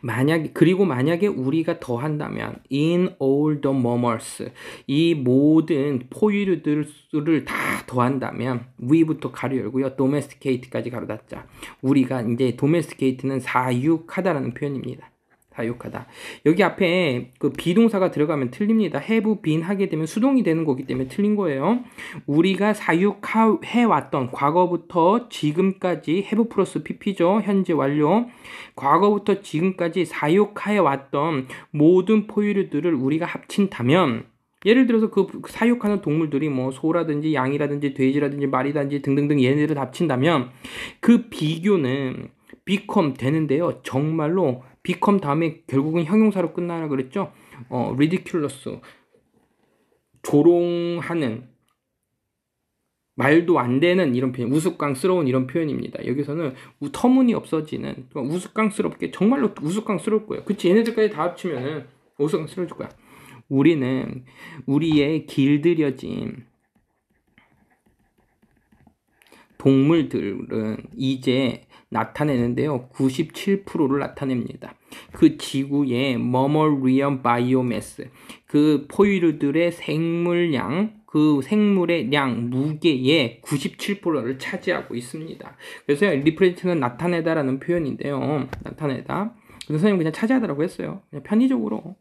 만약 그리고 만약에 우리가 더한다면 in all the moments 이 모든 포유류들을 다 더한다면 위부터 가로 열고요. 도메스 e s t i 까지 가로 닫자. 우리가 이제 도메스 e s t i 는 사육하다라는 표현입니다. 다 욕하다. 여기 앞에 그 비동사가 들어가면 틀립니다. 해부 빈 하게 되면 수동이 되는 거기 때문에 틀린 거예요. 우리가 사육해 왔던 과거부터 지금까지 해부 플러스 pp죠. 현재 완료. 과거부터 지금까지 사육해 왔던 모든 포유류들을 우리가 합친다면 예를 들어서 그 사육하는 동물들이 뭐 소라든지 양이라든지 돼지라든지 말이라든지 등등등 얘네들을 합친다면 그 비교는 비컴 되는데요. 정말로 비컴 다음에 결국은 형용사로 끝나라 그랬죠. 어, ridiculous 조롱하는 말도 안 되는 이런 표현, 우스꽝스러운 이런 표현입니다. 여기서는 우, 터무니 없어지는 그러니까 우스꽝스럽게 정말로 우스꽝스러울 거예요. 그치 얘네들까지 다 합치면은 우스꽝스러울 거야. 우리는 우리의 길들여진 동물들은 이제 나타내는데요. 97%를 나타냅니다. 그 지구의 머멀리언 바이오메스그 포유류들의 생물량, 그 생물의 양, 무게의 97%를 차지하고 있습니다. 그래서 리프레이트는 나타내다라는 표현인데요. 나타내다. 근데 선생님 그냥 차지하더라고 했어요. 그냥 편의적으로.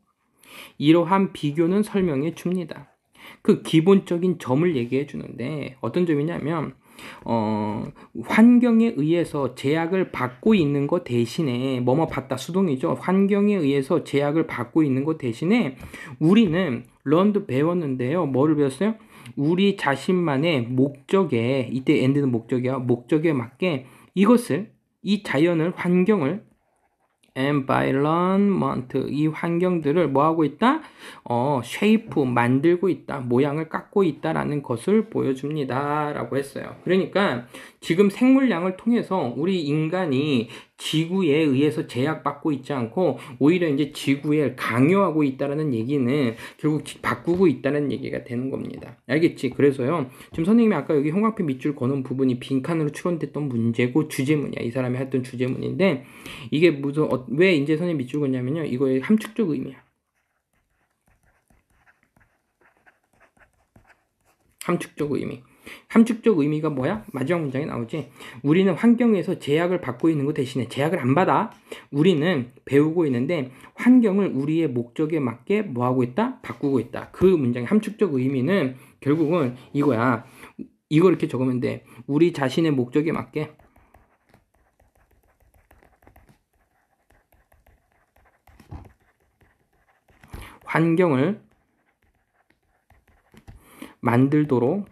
이러한 비교는 설명해 줍니다. 그 기본적인 점을 얘기해 주는데 어떤 점이냐면 어, 환경에 의해서 제약을 받고 있는 것 대신에 뭐뭐 받다 수동이죠. 환경에 의해서 제약을 받고 있는 것 대신에 우리는 런드 배웠는데요. 뭐를 배웠어요? 우리 자신만의 목적에 이때 엔드는 목적이야. 목적에 맞게 이것을 이 자연을 환경을 environment 이 환경들을 뭐 하고 있다? 어, shape 만들고 있다. 모양을 깎고 있다라는 것을 보여줍니다라고 했어요. 그러니까 지금 생물량을 통해서 우리 인간이 지구에 의해서 제약받고 있지 않고 오히려 이제 지구에 강요하고 있다라는 얘기는 결국 바꾸고 있다는 얘기가 되는 겁니다. 알겠지? 그래서요. 지금 선생님이 아까 여기 형광펜 밑줄 거는 부분이 빈칸으로 출원됐던 문제고 주제문이야. 이 사람이 했던 주제문인데 이게 무슨 어, 왜 이제 선생님 이 밑줄 긋냐면요. 이거의 함축적 의미야. 함축적 의미. 함축적 의미가 뭐야? 마지막 문장에 나오지. 우리는 환경에서 제약을 받고 있는 것 대신에 제약을 안 받아. 우리는 배우고 있는데 환경을 우리의 목적에 맞게 뭐 하고 있다? 바꾸고 있다. 그 문장의 함축적 의미는 결국은 이거야. 이걸 이렇게 적으면 돼. 우리 자신의 목적에 맞게 환경을 만들도록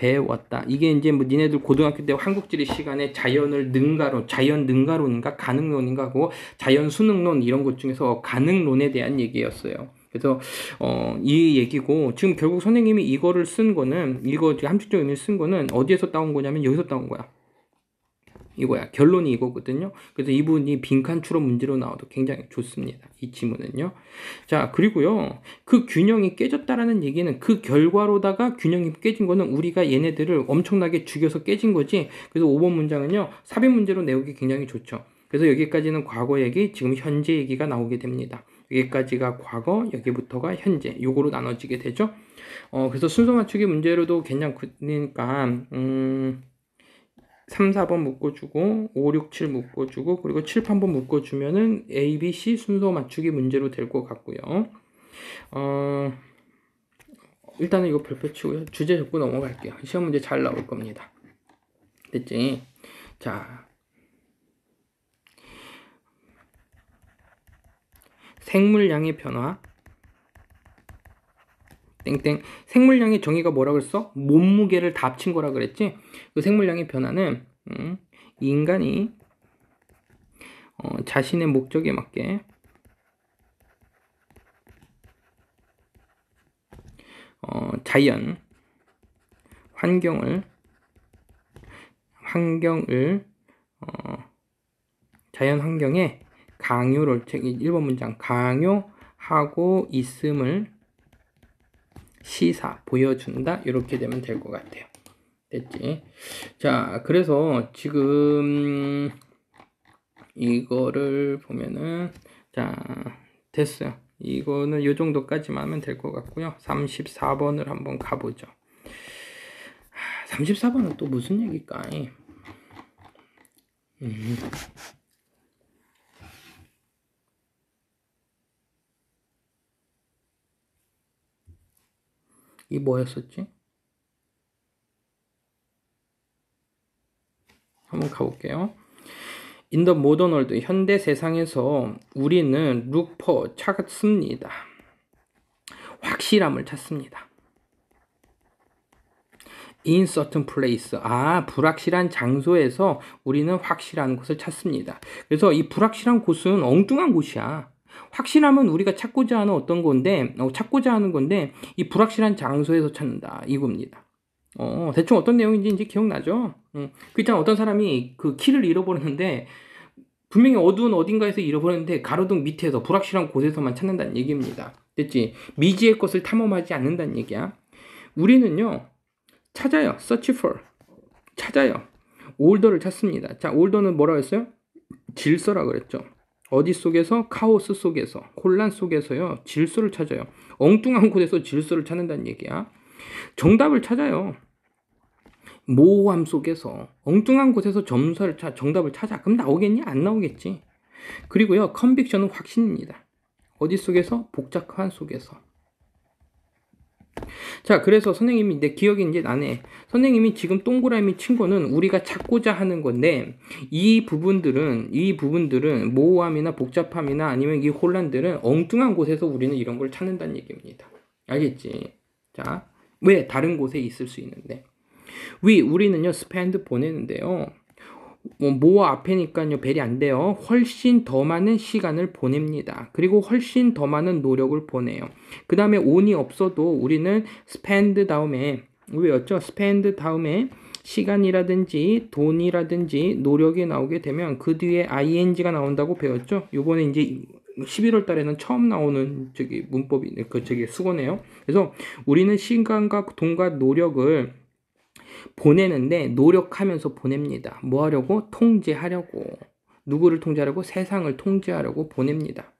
배웠다. 이게 이제 뭐 니네들 고등학교 때 한국지리 시간에 자연을 능가론, 자연 능가론인가 가능론인가 하고 자연 수능론 이런 것 중에서 가능론에 대한 얘기였어요. 그래서 어, 이 얘기고 지금 결국 선생님이 이거를 쓴 거는 이거 함축적 의미를 쓴 거는 어디에서 따온 거냐면 여기서 따온 거야. 이거야. 결론이 이거거든요. 그래서 이분이 빈칸 추론 문제로 나와도 굉장히 좋습니다. 이 지문은요. 자, 그리고요. 그 균형이 깨졌다라는 얘기는 그 결과로다가 균형이 깨진 거는 우리가 얘네들을 엄청나게 죽여서 깨진 거지. 그래서 5번 문장은요. 삽입 문제로 내오기 굉장히 좋죠. 그래서 여기까지는 과거 얘기, 지금 현재 얘기가 나오게 됩니다. 여기까지가 과거, 여기부터가 현재. 요거로 나눠지게 되죠. 어, 그래서 순서 맞추기 문제로도 괜찮으니까 음 3, 4번 묶어주고 5, 6, 7 묶어주고 그리고 7, 8번 묶어주면은 A, B, C 순서 맞추기 문제로 될 것 같고요. 어, 일단은 이거 별표 치고요. 주제 적고 넘어갈게요. 시험 문제 잘 나올 겁니다. 됐지? 자. 생물량의 변화, 땡땡 생물량의 정의가 뭐라 그랬어? 몸무게를 다 합친 거라 그랬지? 그 생물량의 변화는 음, 인간이 어, 자신의 목적에 맞게 어, 자연 환경을 환경을 어, 자연 환경에 강요를 책 1번 문장 강요하고 있음을 시사, 보여준다 이렇게 되면 될 것 같아요. 됐지? 자, 그래서 지금 이거를 보면은 자, 됐어요. 이거는 요 정도까지만 하면 될 것 같고요. 34번을 한번 가보죠. 34번은 또 무슨 얘기일까? 음. 이게 뭐였었지? 한번 가볼게요. 인더 모던월드 현대 세상에서 우리는 루퍼 찾습니다. 확실함을 찾습니다. in certain place. 아, 불확실한 장소에서 우리는 확실한 곳을 찾습니다. 그래서 이 불확실한 곳은 엉뚱한 곳이야. 확실함은 우리가 찾고자 하는 어떤 건데, 어, 찾고자 하는 건데, 이 불확실한 장소에서 찾는다. 이겁니다. 어, 대충 어떤 내용인지 이제 기억나죠? 음, 그있잖 어떤 사람이 그 키를 잃어버렸는데, 분명히 어두운 어딘가에서 잃어버렸는데, 가로등 밑에서 불확실한 곳에서만 찾는다는 얘기입니다. 됐지? 미지의 것을 탐험하지 않는다는 얘기야. 우리는요, 찾아요. search for. 찾아요. 올더를 찾습니다. 자, 올더는 뭐라고 했어요? 질서라 그랬죠. 어디 속에서 카오스 속에서 혼란 속에서요 질서를 찾아요 엉뚱한 곳에서 질서를 찾는다는 얘기야 정답을 찾아요 모호함 속에서 엉뚱한 곳에서 점사를 차, 정답을 찾아 그럼 나오겠니 안 나오겠지 그리고요 컨빅션은 확신입니다 어디 속에서 복잡한 속에서 자, 그래서 선생님이 내 기억이 이제 나네. 선생님이 지금 동그라미 친 거는 우리가 찾고자 하는 건데 이 부분들은 이 부분들은 모호함이나 복잡함이나 아니면 이 혼란들은 엉뚱한 곳에서 우리는 이런 걸 찾는다는 얘기입니다. 알겠지? 자, 왜 다른 곳에 있을 수 있는데. 위 우리는요 스 p e n 보내는데요. 뭐, 모어 앞에니까요, 벨이 안 돼요. 훨씬 더 많은 시간을 보냅니다. 그리고 훨씬 더 많은 노력을 보내요. 그 다음에 온이 없어도 우리는 spend 다음에, 왜였죠? spend 다음에 시간이라든지 돈이라든지 노력이 나오게 되면 그 뒤에 ing가 나온다고 배웠죠? 요번에 이제 11월 달에는 처음 나오는 저기 문법이, 그 저기 수고네요. 그래서 우리는 시간과 돈과 노력을 보내는데 노력하면서 보냅니다. 뭐 하려고? 통제하려고. 누구를 통제하려고? 세상을 통제하려고 보냅니다.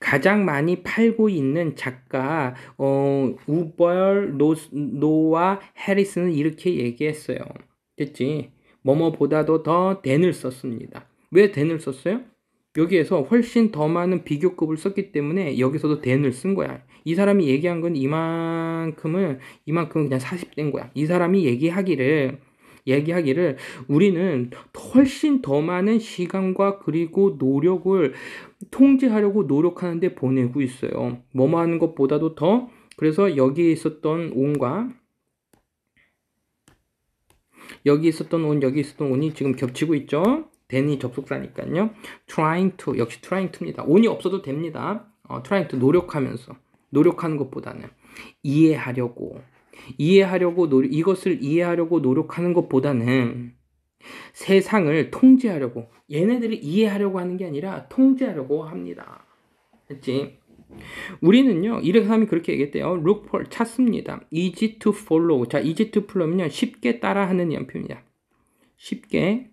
가장 많이 팔고 있는 작가 어, 우벌 노, 노와 해리슨은 이렇게 얘기했어요. 됐지? 뭐뭐보다도 더 댄을 썼습니다. 왜 댄을 썼어요? 여기에서 훨씬 더 많은 비교급을 썼기 때문에 여기서도 t h 을쓴 거야. 이 사람이 얘기한 건 이만큼은 이만큼은 그냥 40 된 거야. 이 사람이 얘기하기를 얘기하기를 우리는 훨씬 더 많은 시간과 그리고 노력을 통제하려고 노력하는데 보내고 있어요. 뭐뭐 하는 것보다도 더 그래서 여기에 있었던 온과 여기 있었던 온, 여기 있었던 온이 지금 겹치고 있죠? than이 접속사니까요. trying to 역시 trying to입니다. on이 없어도 됩니다. 어, trying to 노력하면서 노력하는 것보다는 이해하려고 이해하려고 노력, 이것을 이해하려고 노력하는 것보다는 세상을 통제하려고 얘네들을 이해하려고 하는 게 아니라 통제하려고 합니다. 그렇지? 우리는요, 이렇게사람이 그렇게 얘기했대요. look for, 찾습니다. easy to follow. 자, easy to follow면요, 쉽게 따라하는 연표입니다. 쉽게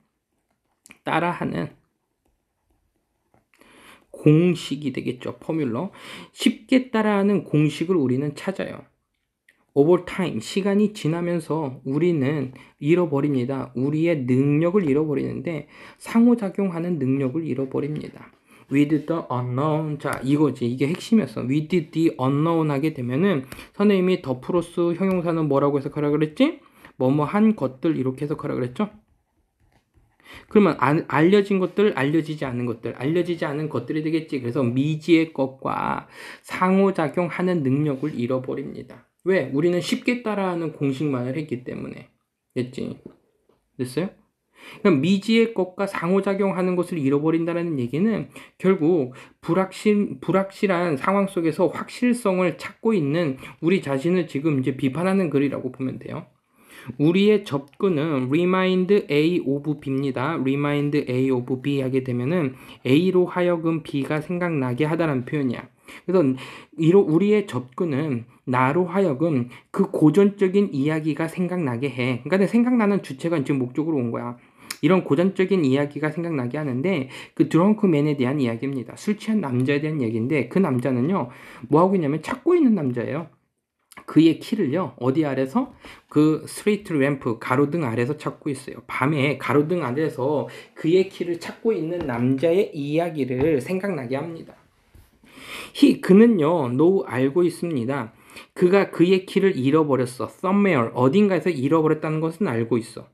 따라하는 공식이 되겠죠. 포뮬러. 쉽게 따라하는 공식을 우리는 찾아요. over time 시간이 지나면서 우리는 잃어버립니다. 우리의 능력을 잃어버리는데 상호작용하는 능력을 잃어버립니다. with the unknown 자 이거지 이게 핵심이었어 with the unknown 하게 되면은 선생님이 더 플러스 형용사는 뭐라고 해석하라 그랬지? 뭐뭐한 것들 이렇게 해석하라 그랬죠? 그러면 안, 알려진 것들, 알려지지 않은 것들, 알려지지 않은 것들이 되겠지. 그래서 미지의 것과 상호작용하는 능력을 잃어버립니다. 왜? 우리는 쉽게 따라하는 공식만을 했기 때문에. 됐지? 됐어요? 그러 미지의 것과 상호작용하는 것을 잃어버린다는 얘기는 결국 불확실, 불확실한 상황 속에서 확실성을 찾고 있는 우리 자신을 지금 이제 비판하는 글이라고 보면 돼요. 우리의 접근은 remind A of B입니다. remind A of B 하게 되면은 A로 하여금 B가 생각나게 하다라는 표현이야. 그래서 이로 우리의 접근은 나로 하여금 그 고전적인 이야기가 생각나게 해. 그러니까 생각나는 주체가 지금 목적으로 온 거야. 이런 고전적인 이야기가 생각나게 하는데 그 드렁크맨에 대한 이야기입니다. 술 취한 남자에 대한 이야기인데그 남자는요 뭐 하고 있냐면 찾고 있는 남자예요. 그의 키를요 어디 아래서 그 스트레이트 램프 가로등 아래서 찾고 있어요 밤에 가로등 아래서 그의 키를 찾고 있는 남자의 이야기를 생각나게 합니다 히 그는요 노우 알고 있습니다 그가 그의 키를 잃어버렸어 썸메어 e 어딘가에서 잃어버렸다는 것은 알고 있어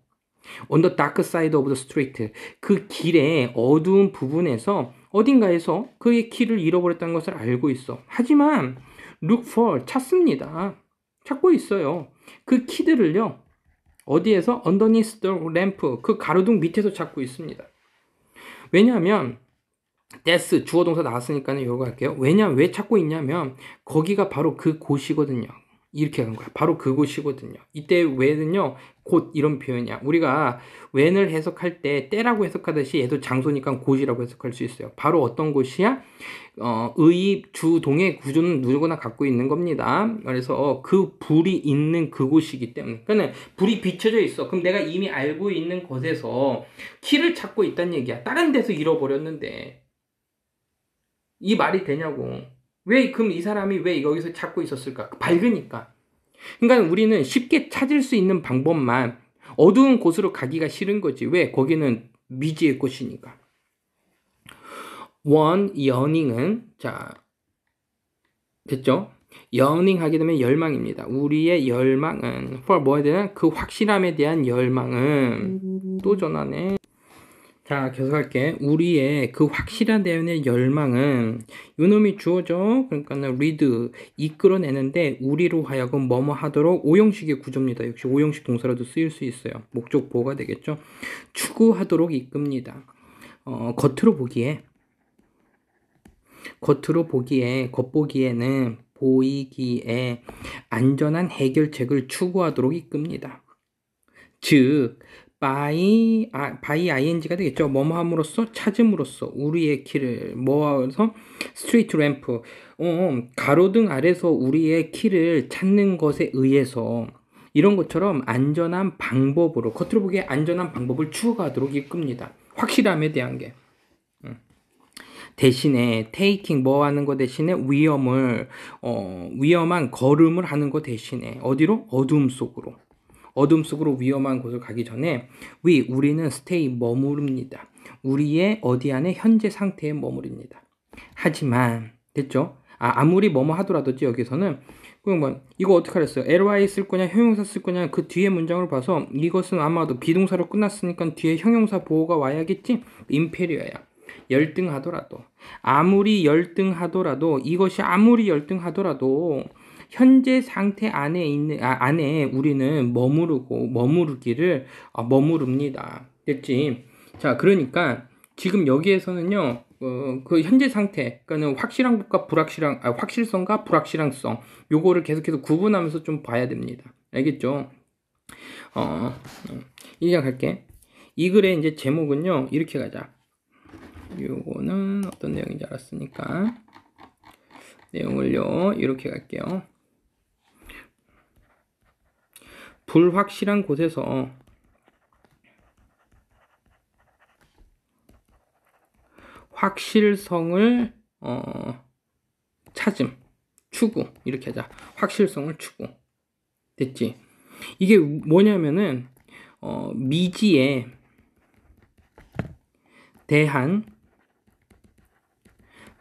on the dark side of the street 그 길의 어두운 부분에서 어딘가에서 그의 키를 잃어버렸다는 것을 알고 있어 하지만 look for 찾습니다. 찾고 있어요. 그 키들을요. 어디에서 underneath the lamp 그 가로등 밑에서 찾고 있습니다. 왜냐하면 that's 주어동사 나왔으니까는 이거 할게요. 왜냐 왜 찾고 있냐면 거기가 바로 그 곳이거든요. 이렇게 간 거야. 바로 그곳이거든요. 이때 왜는요, 곧 이런 표현이야. 우리가 웬을 해석할 때 때라고 해석하듯이 얘도 장소니까 곳이라고 해석할 수 있어요. 바로 어떤 곳이야? 어, 의, 주, 동의 구조는 누구나 갖고 있는 겁니다. 그래서 그 불이 있는 그곳이기 때문에. 그러니까 불이 비춰져 있어. 그럼 내가 이미 알고 있는 곳에서 키를 찾고 있다는 얘기야. 다른 데서 잃어버렸는데. 이 말이 되냐고. 왜, 그럼 이 사람이 왜 여기서 찾고 있었을까? 밝으니까. 그러니까 우리는 쉽게 찾을 수 있는 방법만 어두운 곳으로 가기가 싫은 거지. 왜? 거기는 미지의 곳이니까. 원, 여닝은, 자, 됐죠? 여닝 하게 되면 열망입니다. 우리의 열망은, for 뭐에 대한 그 확실함에 대한 열망은 음. 또 전하네. 자, 계속할게. 우리의 그 확실한 대안의 열망은 요놈이 주어져. 그러니까는 리드 이끌어내는데 우리로 하여금 뭐뭐 하도록 오형식의 구조입니다. 역시 오형식 동사라도 쓰일 수 있어요. 목적 보호가 되겠죠. 추구하도록 이끕니다. 어, 겉으로 보기에 겉으로 보기에 겉보기에는 보이기에 안전한 해결책을 추구하도록 이끕니다. 즉 by, 아, by ing가 되겠죠. 뭐뭐함으로써 찾음으로써 우리의 길을 모아서 스트레이트 램프 어, 어, 가로등 아래서 우리의 키를 찾는 것에 의해서 이런 것처럼 안전한 방법으로 겉으로 보기에 안전한 방법을 추구하도록 이끕니다. 확실함에 대한 게. 대신에 테이킹 뭐 하는 거 대신에 위험을 어 위험한 걸음을 하는 거 대신에 어디로 어둠 속으로 어둠 속으로 위험한 곳을 가기 전에 위 우리는 스테이 머무릅니다. 우리의 어디 안에 현재 상태에 머무릅니다. 하지만 됐죠? 아, 아무리 뭐뭐 하더라도 여기서는 그러면 뭐 이거 어떻게 하랬어요? ly 쓸 거냐 형용사 쓸 거냐 그 뒤에 문장을 봐서 이것은 아마도 비동사로 끝났으니까 뒤에 형용사 보호가 와야겠지? 임페리어야. 열등하더라도 아무리 열등하더라도 이것이 아무리 열등하더라도 현재 상태 안에 있는 아, 안에 우리는 머무르고 머무르기를 아, 머무릅니다. 됐지? 자, 그러니까 지금 여기에서는요. 어, 그 현재 상태, 그러니까는 확실한 것과 불확실한, 아, 확실성과 불확실성 요거를 계속해서 구분하면서 좀 봐야 됩니다. 알겠죠? 어, 어, 이제 갈게. 이 글의 이제 제목은요, 이렇게 가자. 요거는 어떤 내용인지 알았으니까. 내용을요, 이렇게 갈게요. 불확실한 곳에서 확실성을 어, 찾음, 추구 이렇게 하자. 확실성을 추구 됐지? 이게 뭐냐면은 어, 미지에 대한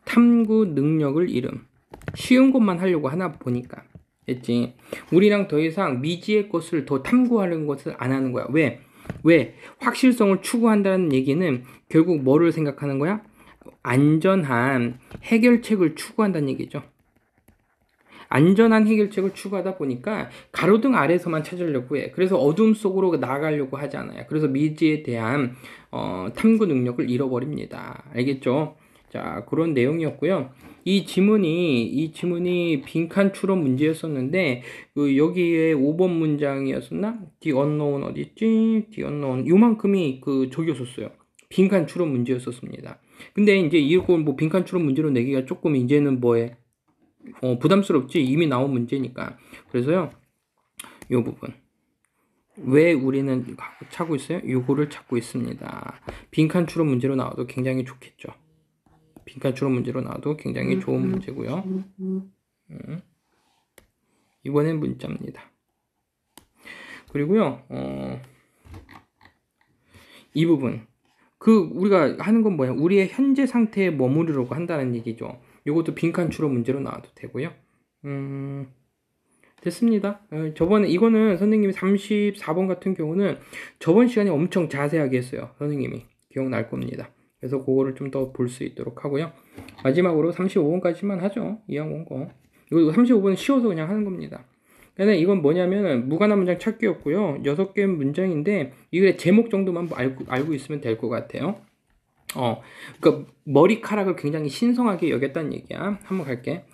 탐구 능력을 잃음. 쉬운 것만 하려고 하나 보니까. 했지. 우리랑 더 이상 미지의 것을 더 탐구하는 것을 안 하는 거야. 왜? 왜? 확실성을 추구한다는 얘기는 결국 뭐를 생각하는 거야? 안전한 해결책을 추구한다는 얘기죠. 안전한 해결책을 추구하다 보니까 가로등 아래에서만 찾으려고 해. 그래서 어둠 속으로 나가려고 하지 않아요. 그래서 미지에 대한 어, 탐구 능력을 잃어버립니다. 알겠죠? 자, 그런 내용이었고요. 이 지문이 이 지문이 빈칸 추론 문제였었는데 그 여기에 5번 문장이었었나? The unknown 어디지 The unknown 요만큼이 그 저기였었어요. 빈칸 추론 문제였었습니다. 근데 이제 이걸 뭐 빈칸 추론 문제로 내기가 조금 이제는 뭐에 어, 부담스럽지 이미 나온 문제니까 그래서요 이 부분 왜 우리는 찾고 있어요? 요거를 찾고 있습니다. 빈칸 추론 문제로 나와도 굉장히 좋겠죠. 빈칸 추론 문제로 나와도 굉장히 음, 좋은 음. 문제고요. 음, 음. 이번엔 문자입니다. 그리고요, 어, 이 부분. 그, 우리가 하는 건 뭐야? 우리의 현재 상태에 머무르려고 한다는 얘기죠. 이것도 빈칸 추론 문제로 나와도 되고요. 음, 됐습니다. 어, 저번에, 이거는 선생님이 34번 같은 경우는 저번 시간에 엄청 자세하게 했어요. 선생님이. 기억날 겁니다. 그래서 그거를 좀 더 볼 수 있도록 하고요. 마지막으로 35분까지만 하죠. 이왕공 거. 이거 35분 쉬워서 그냥 하는 겁니다. 근데 이건 뭐냐면 은 무관한 문장 찾기였고요. 6개 문장인데 이거의 제목 정도만 뭐 알고, 알고 있으면 될 것 같아요. 어, 그 머리카락을 굉장히 신성하게 여겼다는 얘기야. 한번 갈게.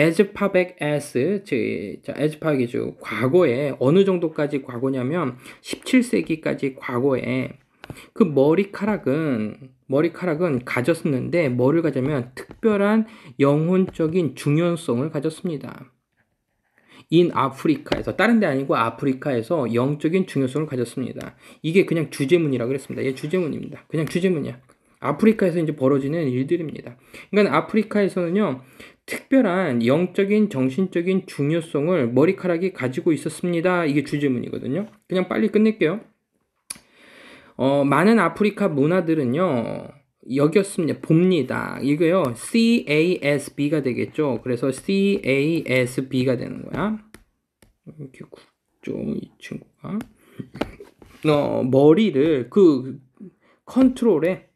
as 파백 as 즉, 자, as 파백이죠. 과거에 어느 정도까지 과거냐면 17세기까지 과거에 그 머리카락은 머리카락은 가졌었는데 뭐를 가자면 특별한 영혼적인 중요성을 가졌습니다. 인 아프리카에서 다른 데 아니고 아프리카에서 영적인 중요성을 가졌습니다. 이게 그냥 주제문이라고 그랬습니다. 예, 주제문입니다. 그냥 주제문이야. 아프리카에서 이제 벌어지는 일들입니다. 그러니까 아프리카에서는요, 특별한 영적인, 정신적인 중요성을 머리카락이 가지고 있었습니다. 이게 주제문이거든요. 그냥 빨리 끝낼게요. 어, 많은 아프리카 문화들은요, 여겼습니다. 봅니다. 이거요. CASB가 되겠죠. 그래서 CASB가 되는 거야. 이렇게 굵죠, 이 친구가. 어, 머리를 그 컨트롤의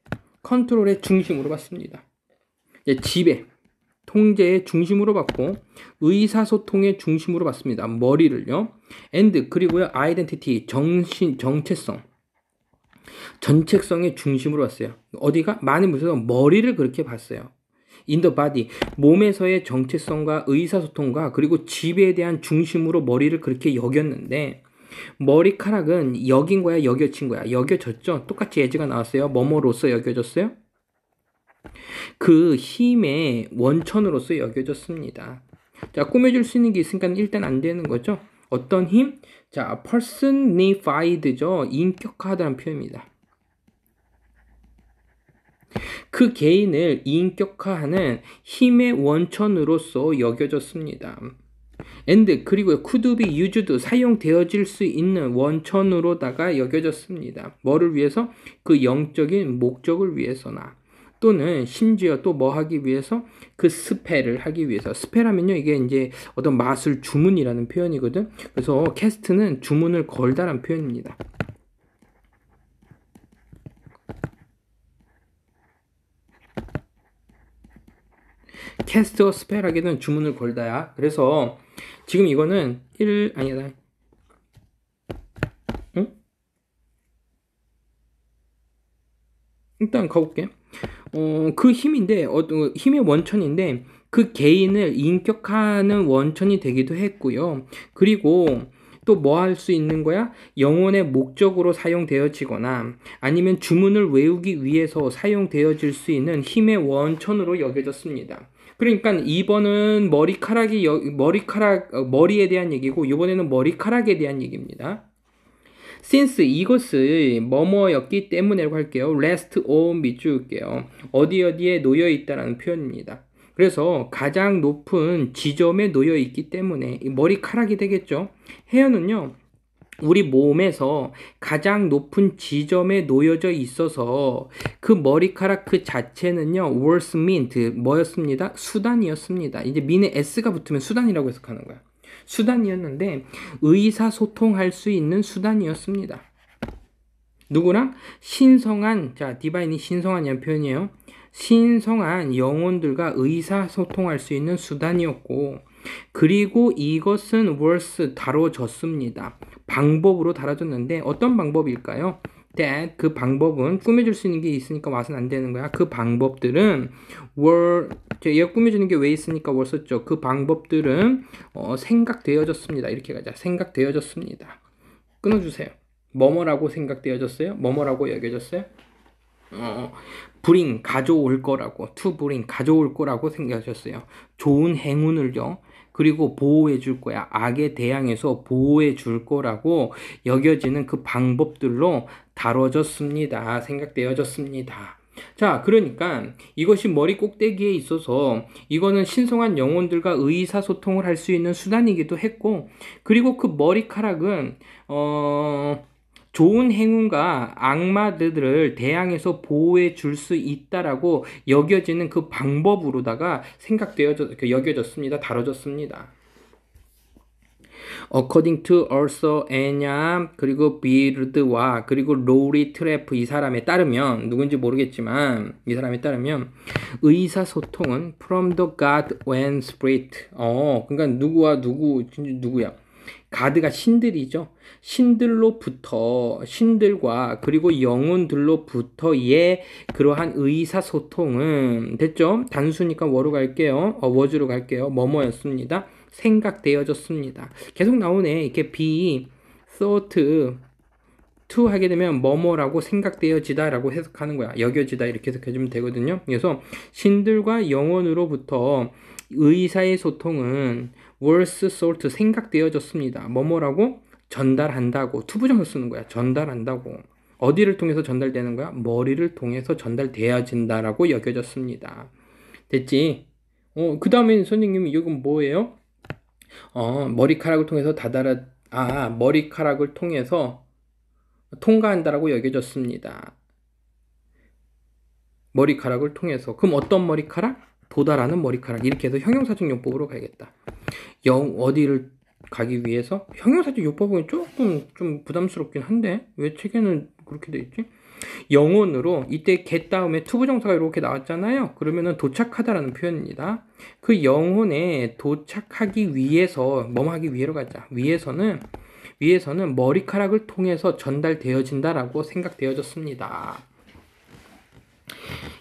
컨트롤의 중심으로 봤습니다. 지배, 통제의 중심으로 봤고 의사소통의 중심으로 봤습니다. 머리를요. a n 그리고요. i d e n t 정신, 정체성. 전책성의 중심으로 왔어요 어디가? 많은 분에서 머리를 그렇게 봤어요. 인더 바디 몸에서의 정체성과 의사소통과 그리고 지배에 대한 중심으로 머리를 그렇게 여겼는데 머리카락은 여긴 거야 여겨친 거야 여겨졌죠 똑같이 예지가 나왔어요 뭐뭐로서 여겨졌어요 그 힘의 원천으로서 여겨졌습니다 자 꾸며줄 수 있는 게 있으니까 일단 안 되는 거죠 어떤 힘 자, personified죠. 인격화라는 표현입니다. 그 개인을 인격화하는 힘의 원천으로서 여겨졌습니다. and 그리고 could be used 사용되어질 수 있는 원천으로다가 여겨졌습니다. 뭐를 위해서? 그 영적인 목적을 위해서나 또는 심지어 또 뭐 하기 위해서 그 스펠을 하기 위해서 스펠하면요 이게 이제 어떤 마술 주문이라는 표현이거든 그래서 캐스트는 주문을 걸다란 표현입니다 캐스트와 스펠하게는 주문을 걸다야 그래서 지금 이거는 1 아니다 응? 일단 가볼게 어, 그 힘인데, 어, 힘의 원천인데, 그 개인을 인격하는 원천이 되기도 했고요. 그리고 또 뭐 할 수 있는 거야? 영혼의 목적으로 사용되어지거나 아니면 주문을 외우기 위해서 사용되어질 수 있는 힘의 원천으로 여겨졌습니다. 그러니까 2번은 머리카락이 머리카락 어, 머리에 대한 얘기고 이번에는 머리카락에 대한 얘기입니다. since 이것을 뭐뭐였기 때문에라고 할게요. rest on 밑줄게요. 어디 어디에 놓여 있다라는 표현입니다. 그래서 가장 높은 지점에 놓여 있기 때문에 머리카락이 되겠죠. 헤어는요. 우리 몸에서 가장 높은 지점에 놓여져 있어서 그 머리카락 그 자체는요, w o r s mint 뭐였습니다? 수단이었습니다. 이제 민에 s가 붙으면 수단이라고 해석하는 거야. 수단이었는데 의사소통할 수 있는 수단이었습니다. 누구랑? 신성한, 자, 디바인이 신성한이라는 표현이에요. 신성한 영혼들과 의사소통할 수 있는 수단이었고, 그리고 이것은 worse, 다뤄졌습니다. 방법으로 다뤄졌는데, 어떤 방법일까요? that 그 방법은 꾸며줄 수 있는 게 있으니까 와서는 안 되는 거야. 그 방법들은 were 얘 꾸며주는 게 왜 있으니까 were 썼죠. 그 방법들은 어, 생각되어졌습니다. 이렇게 가자. 생각되어졌습니다. 끊어주세요. 뭐뭐라고 생각되어졌어요? 뭐뭐라고 여겨졌어요? 어, bring 가져올 거라고 to bring 가져올 거라고 생각하셨어요. 좋은 행운을요. 그리고 보호해 줄 거야. 악에 대항해서 보호해 줄 거라고 여겨지는 그 방법들로 다뤄졌습니다. 생각되어졌습니다. 자, 그러니까 이것이 머리 꼭대기에 있어서 이거는 신성한 영혼들과 의사소통을 할 수 있는 수단이기도 했고, 그리고 그 머리카락은, 어, 좋은 행운과 악마들을 대항해서 보호해 줄 수 있다라고 여겨지는 그 방법으로다가 생각되어 그 여겨졌습니다. 다뤄졌습니다. according to also 에냐 그리고 빌드와 그리고 로리 트래프 이 사람에 따르면 누군지 모르겠지만 이 사람에 따르면 의사소통은 from the God when spirit 어 그러니까 누구와 누구 누구야 가드가 신들이죠. 신들로부터 신들과 그리고 영혼들로부터의 그러한 의사소통은 됐죠. 단순니까 워로 갈게요. 어, 워즈로 갈게요. 뭐뭐였습니다. 생각되어졌습니다. 계속 나오네. 이렇게 be thought to 하게 되면 뭐뭐라고 생각되어지다라고 해석하는 거야. 여겨지다 이렇게 해석해주면 되거든요. 그래서 신들과 영혼으로부터 의사의 소통은 words sort 생각되어졌습니다. 뭐뭐라고 전달한다고 투부정을 쓰는 거야. 전달한다고. 어디를 통해서 전달되는 거야? 머리를 통해서 전달되어진다라고 여겨졌습니다. 됐지? 어, 그 다음에 선생님이 이건 뭐예요? 어, 머리카락을 통해서 다다라, 아, 머리카락을 통해서 통과한다라고 여겨졌습니다. 머리카락을 통해서. 그럼 어떤 머리카락? 도달하는 머리카락. 이렇게 해서 형용사적용법으로 가야겠다. 영, 어디를 가기 위해서? 형용사적용법은 조금 좀 부담스럽긴 한데, 왜 책에는 그렇게 돼 있지? 영혼으로 이때 get 다음에 투부정사가 이렇게 나왔잖아요. 그러면은 도착하다라는 표현입니다. 그 영혼에 도착하기 위해서 뭐하기 위해로 가자. 위해서는 위에서는 머리카락을 통해서 전달되어진다라고 생각되어졌습니다.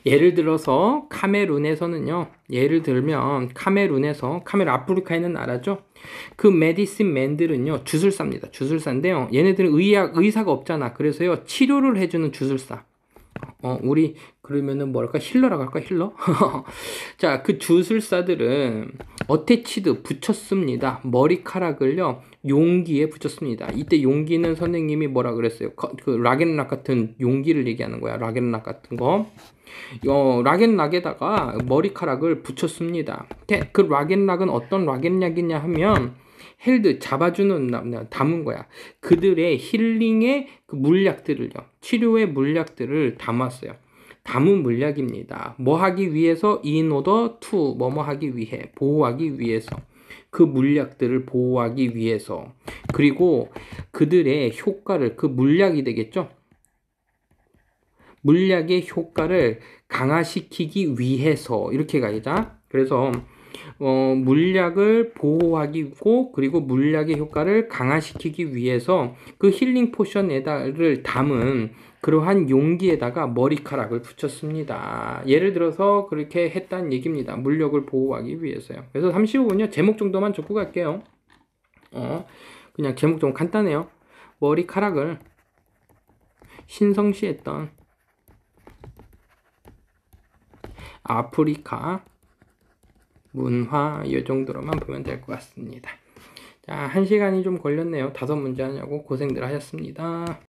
예를 들어서 카메룬에서는요. 예를 들면 카메룬에서 카메룬 아프리카 있는 나라죠. 그 메디슨 맨들은요. 주술사입니다. 주술사인데요. 얘네들은 의학 의사가 없잖아. 그래서요. 치료를 해 주는 주술사. 어, 우리 그러면은 뭐랄까 힐러라고 할까 힐러? 자, 그 주술사들은 어테치드 붙였습니다. 머리카락을요 용기에 붙였습니다. 이때 용기는 선생님이 뭐라 그랬어요? 그 락앤락 같은 용기를 얘기하는 거야. 락앤락 같은 거. 어, 락앤락에다가 머리카락을 붙였습니다. 그 락앤락은 어떤 락앤락이냐 하면 헬드 잡아주는 남녀 담은 거야. 그들의 힐링의 그 물약들을요. 치료의 물약들을 담았어요. 담은 물약입니다. 뭐 하기 위해서 in 더투 뭐뭐 하기 위해 보호하기 위해서 그 물약들을 보호하기 위해서 그리고 그들의 효과를 그 물약이 되겠죠. 물약의 효과를 강화시키기 위해서 이렇게 가이다. 그래서 어, 물약을 보호하기고 그리고 물약의 효과를 강화시키기 위해서 그 힐링 포션에다를 담은 그러한 용기에다가 머리카락을 붙였습니다. 예를 들어서 그렇게 했다는 얘기입니다. 물력을 보호하기 위해서요. 그래서 35분요. 제목 정도만 적고 갈게요. 어, 그냥 제목 좀 간단해요. 머리카락을 신성시했던 아프리카 문화 이 정도로만 보면 될 것 같습니다. 자, 한 시간이 좀 걸렸네요. 다섯 문제 하냐고 고생들 하셨습니다.